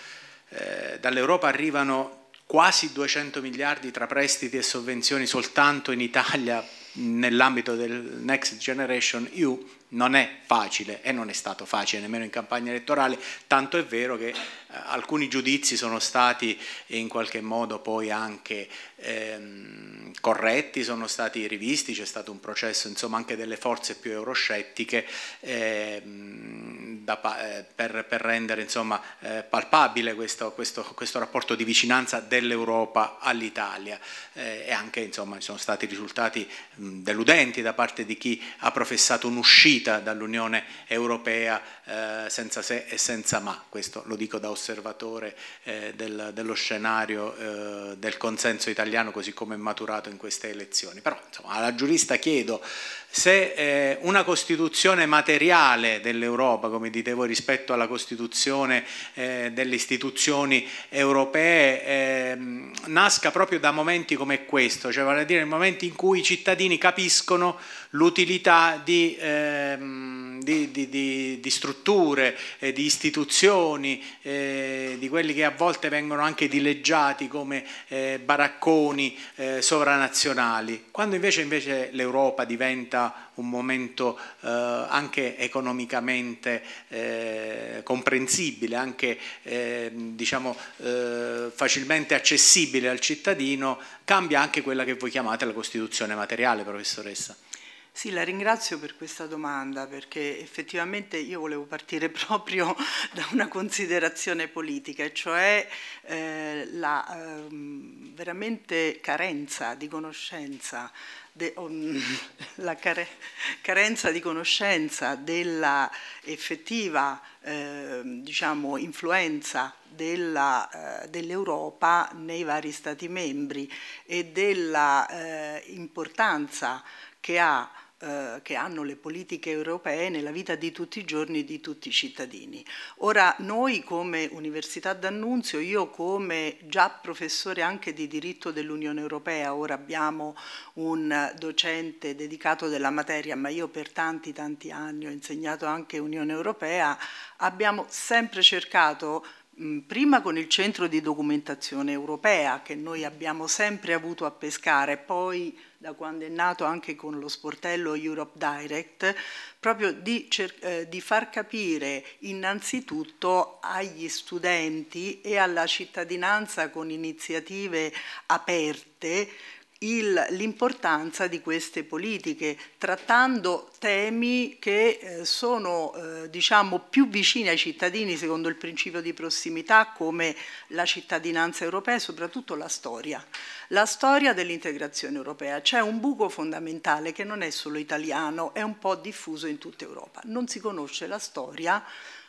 eh, dall'Europa arrivano quasi 200 miliardi tra prestiti e sovvenzioni soltanto in Italia nell'ambito del Next Generation EU non è facile e non è stato facile nemmeno in campagna elettorale, tanto è vero che eh, alcuni giudizi sono stati in qualche modo poi anche ehm, corretti, sono stati rivisti, c'è stato un processo insomma anche delle forze più euroscettiche ehm, da, eh, per, per, rendere insomma eh, palpabile questo, questo, questo, rapporto di vicinanza dell'Europa all'Italia eh, e anche insomma ci sono stati risultati mh, deludenti da parte di chi ha professato un'uscita l'uscita dall'Unione Europea eh, senza se e senza ma, questo lo dico da osservatore eh, del, dello scenario eh, del consenso italiano così come è maturato in queste elezioni. Però insomma, alla giurista chiedo se eh, una Costituzione materiale dell'Europa, come dite voi, rispetto alla Costituzione eh, delle istituzioni europee, ehm, nasca proprio da momenti come questo, cioè vale a dire momenti in cui i cittadini capiscono l'utilità di eh, Ehm, di, di, di, di, strutture, eh, di istituzioni, eh, di quelli che a volte vengono anche dileggiati come eh, baracconi eh, sovranazionali, quando invece, invece l'Europa diventa un momento eh, anche economicamente eh, comprensibile, anche ehm, diciamo, facilmente accessibile al cittadino, cambia anche quella che voi chiamate la Costituzione materiale, professoressa. Sì, la ringrazio per questa domanda perché effettivamente io volevo partire <laughs> proprio da una considerazione politica, e cioè eh, la eh, veramente carenza di conoscenza De, um, <laughs> la care, carenza di conoscenza della effettiva eh, diciamo, influenza eh, dell'Europa eh, dell nei vari Stati membri e della eh, importanza che ha eh, che hanno le politiche europee nella vita di tutti i giorni di tutti i cittadini. Ora noi come Università d'Annunzio, io come già professore anche di diritto dell'Unione Europea, ora abbiamo un docente dedicato della materia, ma io per tanti tanti anni ho insegnato anche Unione Europea, abbiamo sempre cercato Mm, prima con il centro di documentazione europea che noi abbiamo sempre avuto a pescare, poi da quando è nato anche con lo sportello Europe Direct, proprio di, eh, di far capire innanzitutto agli studenti e alla cittadinanza con iniziative aperte l'importanza di queste politiche, trattando temi che eh, sono eh, diciamo, più vicini ai cittadini secondo il principio di prossimità come la cittadinanza europea e soprattutto la storia. La storia dell'integrazione europea. C'è un buco fondamentale che non è solo italiano, è un po' diffuso in tutta Europa. Non si conosce la storia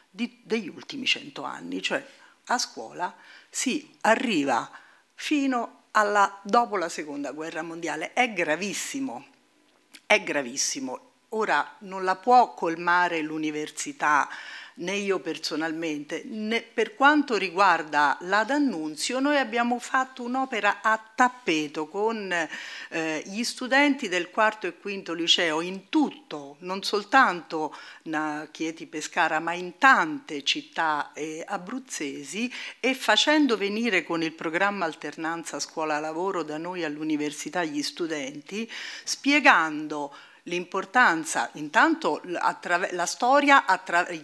di, degli ultimi cento anni, cioè a scuola si arriva fino alla, dopo la seconda guerra mondiale. È gravissimo, è gravissimo. Ora non la può colmare l'università né io personalmente, né per quanto riguarda la D'Annunzio, noi abbiamo fatto un'opera a tappeto con eh, gli studenti del quarto e quinto liceo in tutto, non soltanto na, Chieti Pescara, ma in tante città eh, abruzzesi e facendo venire con il programma alternanza scuola-lavoro da noi all'università gli studenti, spiegando l'importanza, intanto la storia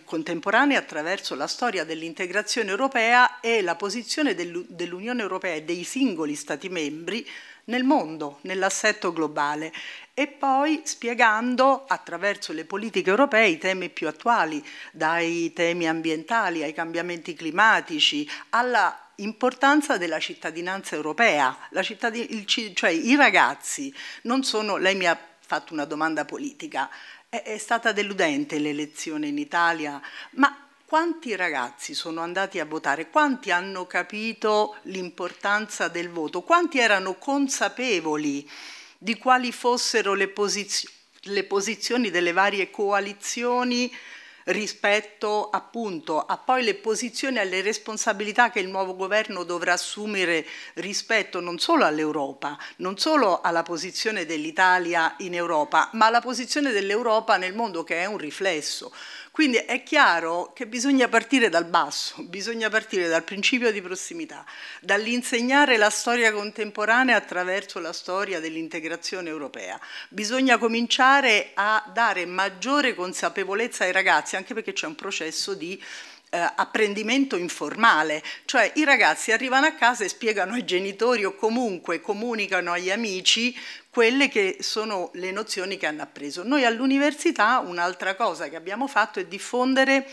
contemporanea attraverso la storia dell'integrazione europea e la posizione dell'Unione Europea e dei singoli Stati membri nel mondo, nell'assetto globale e poi spiegando attraverso le politiche europee i temi più attuali, dai temi ambientali ai cambiamenti climatici, alla importanza della cittadinanza europea, cittadin cioè i ragazzi non sono, lei mi ha fatto una domanda politica, è, è stata deludente l'elezione in Italia, ma quanti ragazzi sono andati a votare, quanti hanno capito l'importanza del voto, quanti erano consapevoli di quali fossero le, posiz- le posizioni delle varie coalizioni rispetto appunto a poi le posizioni e alle responsabilità che il nuovo governo dovrà assumere rispetto non solo all'Europa, non solo alla posizione dell'Italia in Europa, ma alla posizione dell'Europa nel mondo che è un riflesso. Quindi è chiaro che bisogna partire dal basso, <laughs> bisogna partire dal principio di prossimità, dall'insegnare la storia contemporanea attraverso la storia dell'integrazione europea. Bisogna cominciare a dare maggiore consapevolezza ai ragazzi, anche perché c'è un processo di eh, apprendimento informale, cioè i ragazzi arrivano a casa e spiegano ai genitori o comunque comunicano agli amici quelle che sono le nozioni che hanno appreso. Noi all'università un'altra cosa che abbiamo fatto è diffondere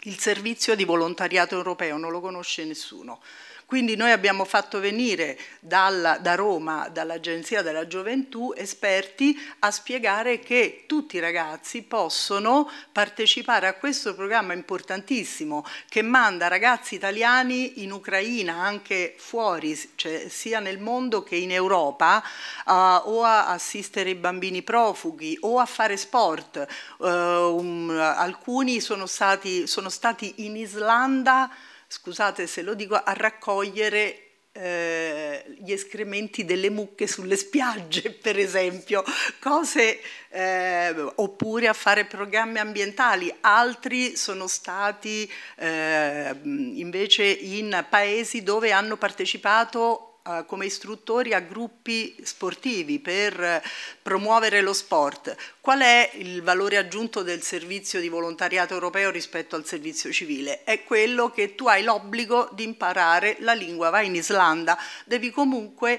il servizio di volontariato europeo, non lo conosce nessuno. Quindi noi abbiamo fatto venire dalla, da Roma, dall'Agenzia della Gioventù, esperti a spiegare che tutti i ragazzi possono partecipare a questo programma importantissimo che manda ragazzi italiani in Ucraina, anche fuori, cioè sia nel mondo che in Europa, uh, o a assistere i bambini profughi o a fare sport. Uh, um, alcuni sono stati, sono stati in Islanda scusate se lo dico, a raccogliere eh, gli escrementi delle mucche sulle spiagge, <laughs> per esempio, cose eh, oppure a fare programmi ambientali. Altri sono stati eh, invece in paesi dove hanno partecipato eh, come istruttori a gruppi sportivi per eh, promuovere lo sport. Qual è il valore aggiunto del servizio di volontariato europeo rispetto al servizio civile? È quello che tu hai l'obbligo di imparare la lingua, vai in Islanda, devi comunque,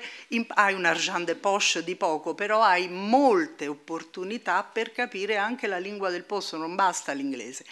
hai un argent de poche di poco, però hai molte opportunità per capire anche la lingua del posto, non basta l'inglese.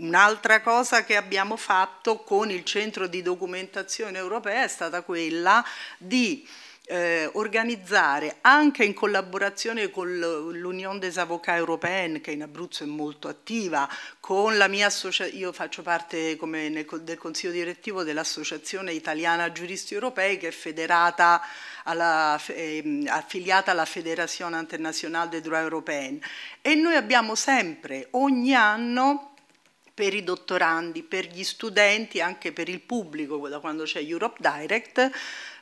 Un'altra cosa che abbiamo fatto con il centro di documentazione europea è stata quella di eh, organizzare anche in collaborazione con l'Unione des Avocats Européens che in Abruzzo è molto attiva, con la mia io faccio parte nel, del consiglio direttivo dell'Associazione Italiana Giuristi Europei che è federata alla, eh, affiliata alla Federazione Internazionale des Droits Européens e noi abbiamo sempre ogni anno per i dottorandi, per gli studenti, anche per il pubblico, da quando c'è Europe Direct,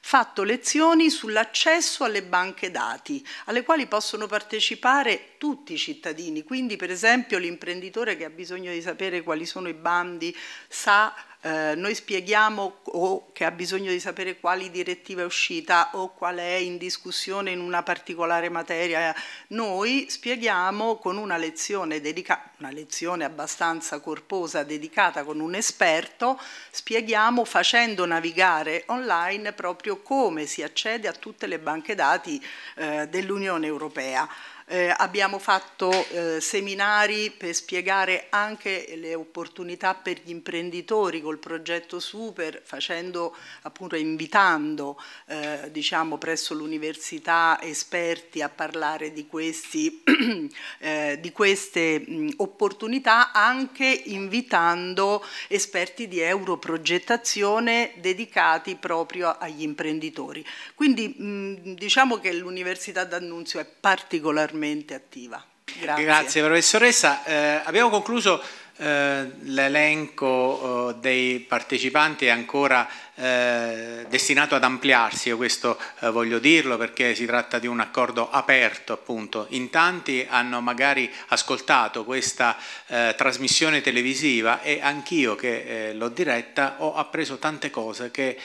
fatto lezioni sull'accesso alle banche dati, alle quali possono partecipare tutti i cittadini. Quindi, per esempio, l'imprenditore che ha bisogno di sapere quali sono i bandi sa eh, noi spieghiamo o che ha bisogno di sapere quali direttiva è uscita o qual è in discussione in una particolare materia, noi spieghiamo con una lezione dedicata, una lezione abbastanza corposa dedicata con un esperto, spieghiamo facendo navigare online proprio come si accede a tutte le banche dati eh, dell'Unione Europea. Eh, abbiamo fatto eh, seminari per spiegare anche le opportunità per gli imprenditori col progetto Super, facendo appunto invitando eh, diciamo presso l'università esperti a parlare di, questi, <clears throat> eh, di queste mh, opportunità, anche invitando esperti di europrogettazione dedicati proprio agli imprenditori. Quindi mh, diciamo che l'Università d'Annunzio è particolarmente maggiormente attiva. Grazie. Grazie professoressa. Eh, abbiamo concluso eh, l'elenco eh, dei partecipanti è ancora eh, destinato ad ampliarsi, io questo voglio dirlo perché si tratta di un accordo aperto appunto. In tanti hanno magari ascoltato questa trasmissione televisiva e anch'io che l'ho diretta ho appreso tante cose che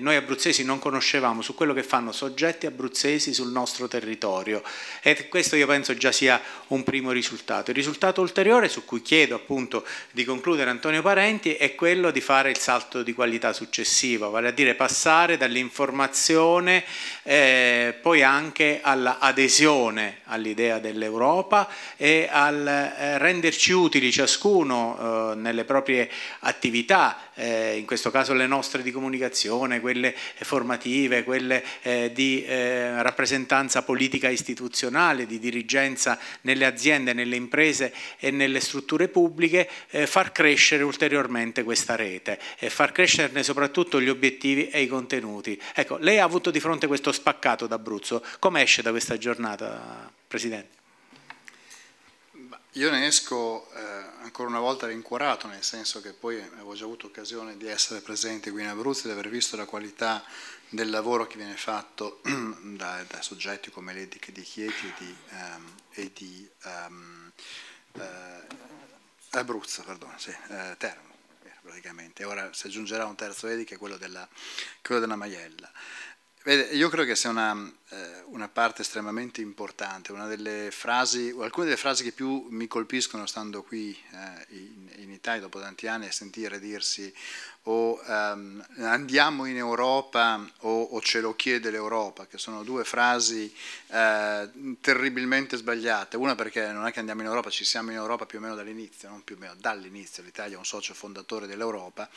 noi abruzzesi non conoscevamo su quello che fanno soggetti abruzzesi sul nostro territorio e questo io penso già sia un primo risultato. Il risultato ulteriore su cui chiedo appunto appunto di concludere Antonio Parenti è quello di fare il salto di qualità successivo, vale a dire passare dall'informazione eh, poi anche all'adesione all'idea dell'Europa e al eh, renderci utili ciascuno eh, nelle proprie attività, eh, in questo caso le nostre di comunicazione, quelle formative, quelle eh, di eh, rappresentanza politica istituzionale, di dirigenza nelle aziende, nelle imprese e nelle strutture pubbliche pubbliche, eh, far crescere ulteriormente questa rete e far crescerne soprattutto gli obiettivi e i contenuti. Ecco, lei ha avuto di fronte questo spaccato d'Abruzzo, come esce da questa giornata, Presidente? Io ne esco eh, ancora una volta rincuorato, nel senso che poi avevo già avuto occasione di essere presente qui in Abruzzo e di aver visto la qualità del lavoro che viene fatto <clears throat> da, da soggetti come l'Edic di Chieti ehm, e di, um, ehm, e di um, uh, Abruzzo, perdono, sì, eh, Teramo eh, praticamente, ora si aggiungerà un terzo EDI che è quello della, quello della Maiella. Vede, io credo che sia una, eh, una parte estremamente importante, una delle frasi, alcune delle frasi che più mi colpiscono stando qui eh, in, in, Italia dopo tanti anni è sentire dirsi o um, andiamo in Europa o, o, ce lo chiede l'Europa, che sono due frasi uh, terribilmente sbagliate. Una perché non è che andiamo in Europa, ci siamo in Europa più o meno dall'inizio, non più o meno dall'inizio, l'Italia è un socio fondatore dell'Europa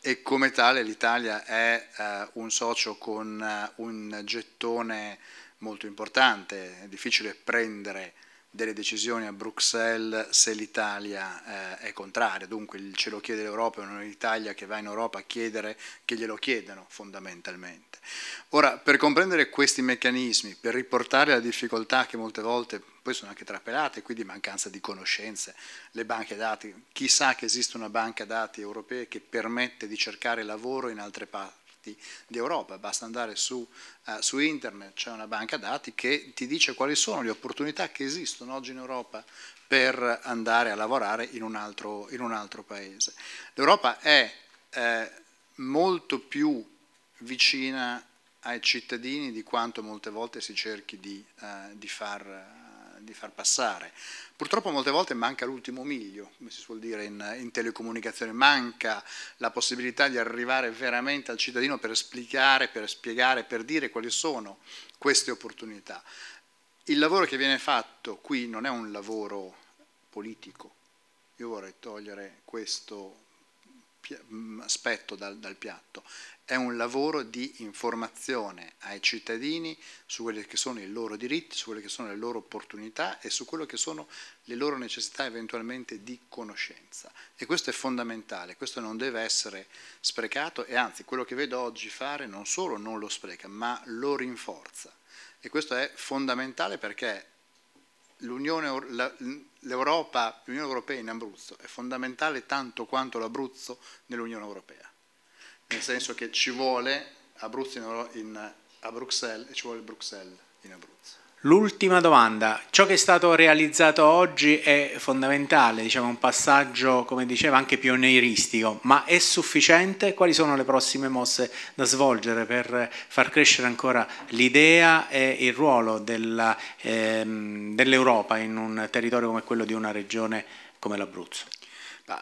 e come tale l'Italia è uh, un socio con uh, un gettone molto importante, è difficile prendere delle decisioni a Bruxelles se l'Italia eh, è contraria, dunque ce lo chiede l'Europa e non l'Italia che va in Europa a chiedere che glielo chiedano fondamentalmente. Ora, per comprendere questi meccanismi, per riportare la difficoltà che molte volte poi sono anche trapelate, quindi mancanza di conoscenze, le banche dati, chissà che esiste una banca dati europea che permette di cercare lavoro in altre parti dati Europa, basta andare su, uh, su internet, c'è una banca dati che ti dice quali sono le opportunità che esistono oggi in Europa per andare a lavorare in un altro, in un altro paese. L'Europa è eh, molto più vicina ai cittadini di quanto molte volte si cerchi di, eh, di far di far passare. Purtroppo molte volte manca l'ultimo miglio, come si suol dire in, in, telecomunicazione, manca la possibilità di arrivare veramente al cittadino per esplicare, per spiegare, per dire quali sono queste opportunità. Il lavoro che viene fatto qui non è un lavoro politico, io vorrei togliere questo Mm, aspetto dal, dal piatto, è un lavoro di informazione ai cittadini su quelli che sono i loro diritti, su quelle che sono le loro opportunità e su quelle che sono le loro necessità eventualmente di conoscenza. E questo è fondamentale, questo non deve essere sprecato e anzi quello che vedo oggi fare non solo non lo spreca, ma lo rinforza. E questo è fondamentale perché l'Europa, l'Unione Europea in Abruzzo è fondamentale tanto quanto l'Abruzzo nell'Unione Europea, nel senso che ci vuole Abruzzo in, in, a Bruxelles e ci vuole Bruxelles in Abruzzo. L'ultima domanda, ciò che è stato realizzato oggi è fondamentale, diciamo un passaggio, come diceva, anche pionieristico, ma è sufficiente? Quali sono le prossime mosse da svolgere per far crescere ancora l'idea e il ruolo ehm, dell'Europa ehm, dell in un territorio come quello di una regione come l'Abruzzo?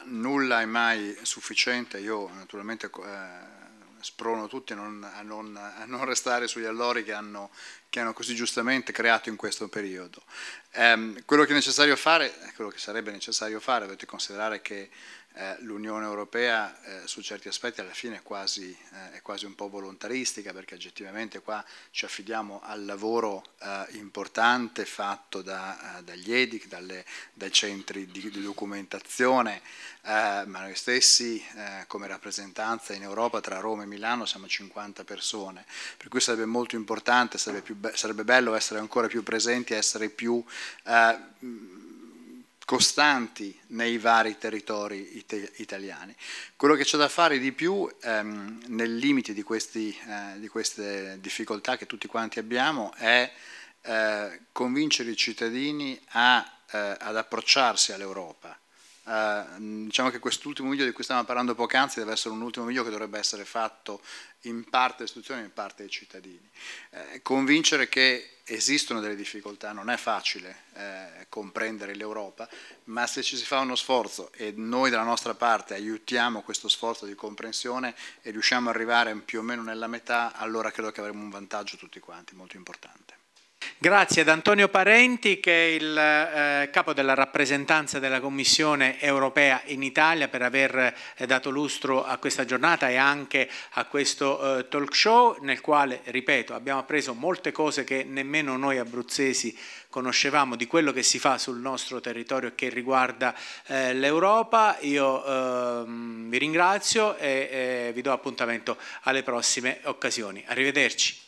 nulla è mai sufficiente, io naturalmente... Eh sprono tutti a non, a non, a non restare sugli allori che hanno, che hanno, così giustamente creato in questo periodo. Ehm, quello che è necessario fare, eh, quello che sarebbe necessario fare, dovete considerare che eh, l'Unione Europea eh, su certi aspetti alla fine è quasi, eh, è quasi, un po' volontaristica perché oggettivamente qua ci affidiamo al lavoro eh, importante fatto da, eh, dagli EDIC, dalle, dai centri di, di documentazione, ma noi stessi come rappresentanza in Europa tra Roma e Milano siamo 50 persone, per cui sarebbe molto importante, sarebbe, be sarebbe bello essere ancora più presenti, essere più costanti nei vari territori it italiani. Quello che c'è da fare di più ehm, nel limite di, questi, eh, di, queste difficoltà che tutti quanti abbiamo è eh, convincere i cittadini a, eh, ad approcciarsi all'Europa eh, mm, diciamo che quest'ultimo video di cui stavamo parlando poc'anzi deve essere un ultimo video che dovrebbe essere fatto in parte alle istituzioni e in parte ai cittadini. Eh, convincere che esistono delle difficoltà, non è facile eh, comprendere l'Europa, ma se ci si fa uno sforzo e noi dalla nostra parte aiutiamo questo sforzo di comprensione e riusciamo ad arrivare più o meno nella metà, allora credo che avremo un vantaggio tutti quanti, molto importante. Grazie ad Antonio Parenti che è il eh, capo della rappresentanza della Commissione europea in Italia per aver eh, dato lustro a questa giornata e anche a questo eh, talk show nel quale, ripeto, abbiamo appreso molte cose che nemmeno noi abruzzesi conoscevamo di quello che si fa sul nostro territorio che riguarda eh, l'Europa. Io ehm, vi ringrazio e eh, vi do appuntamento alle prossime occasioni. Arrivederci.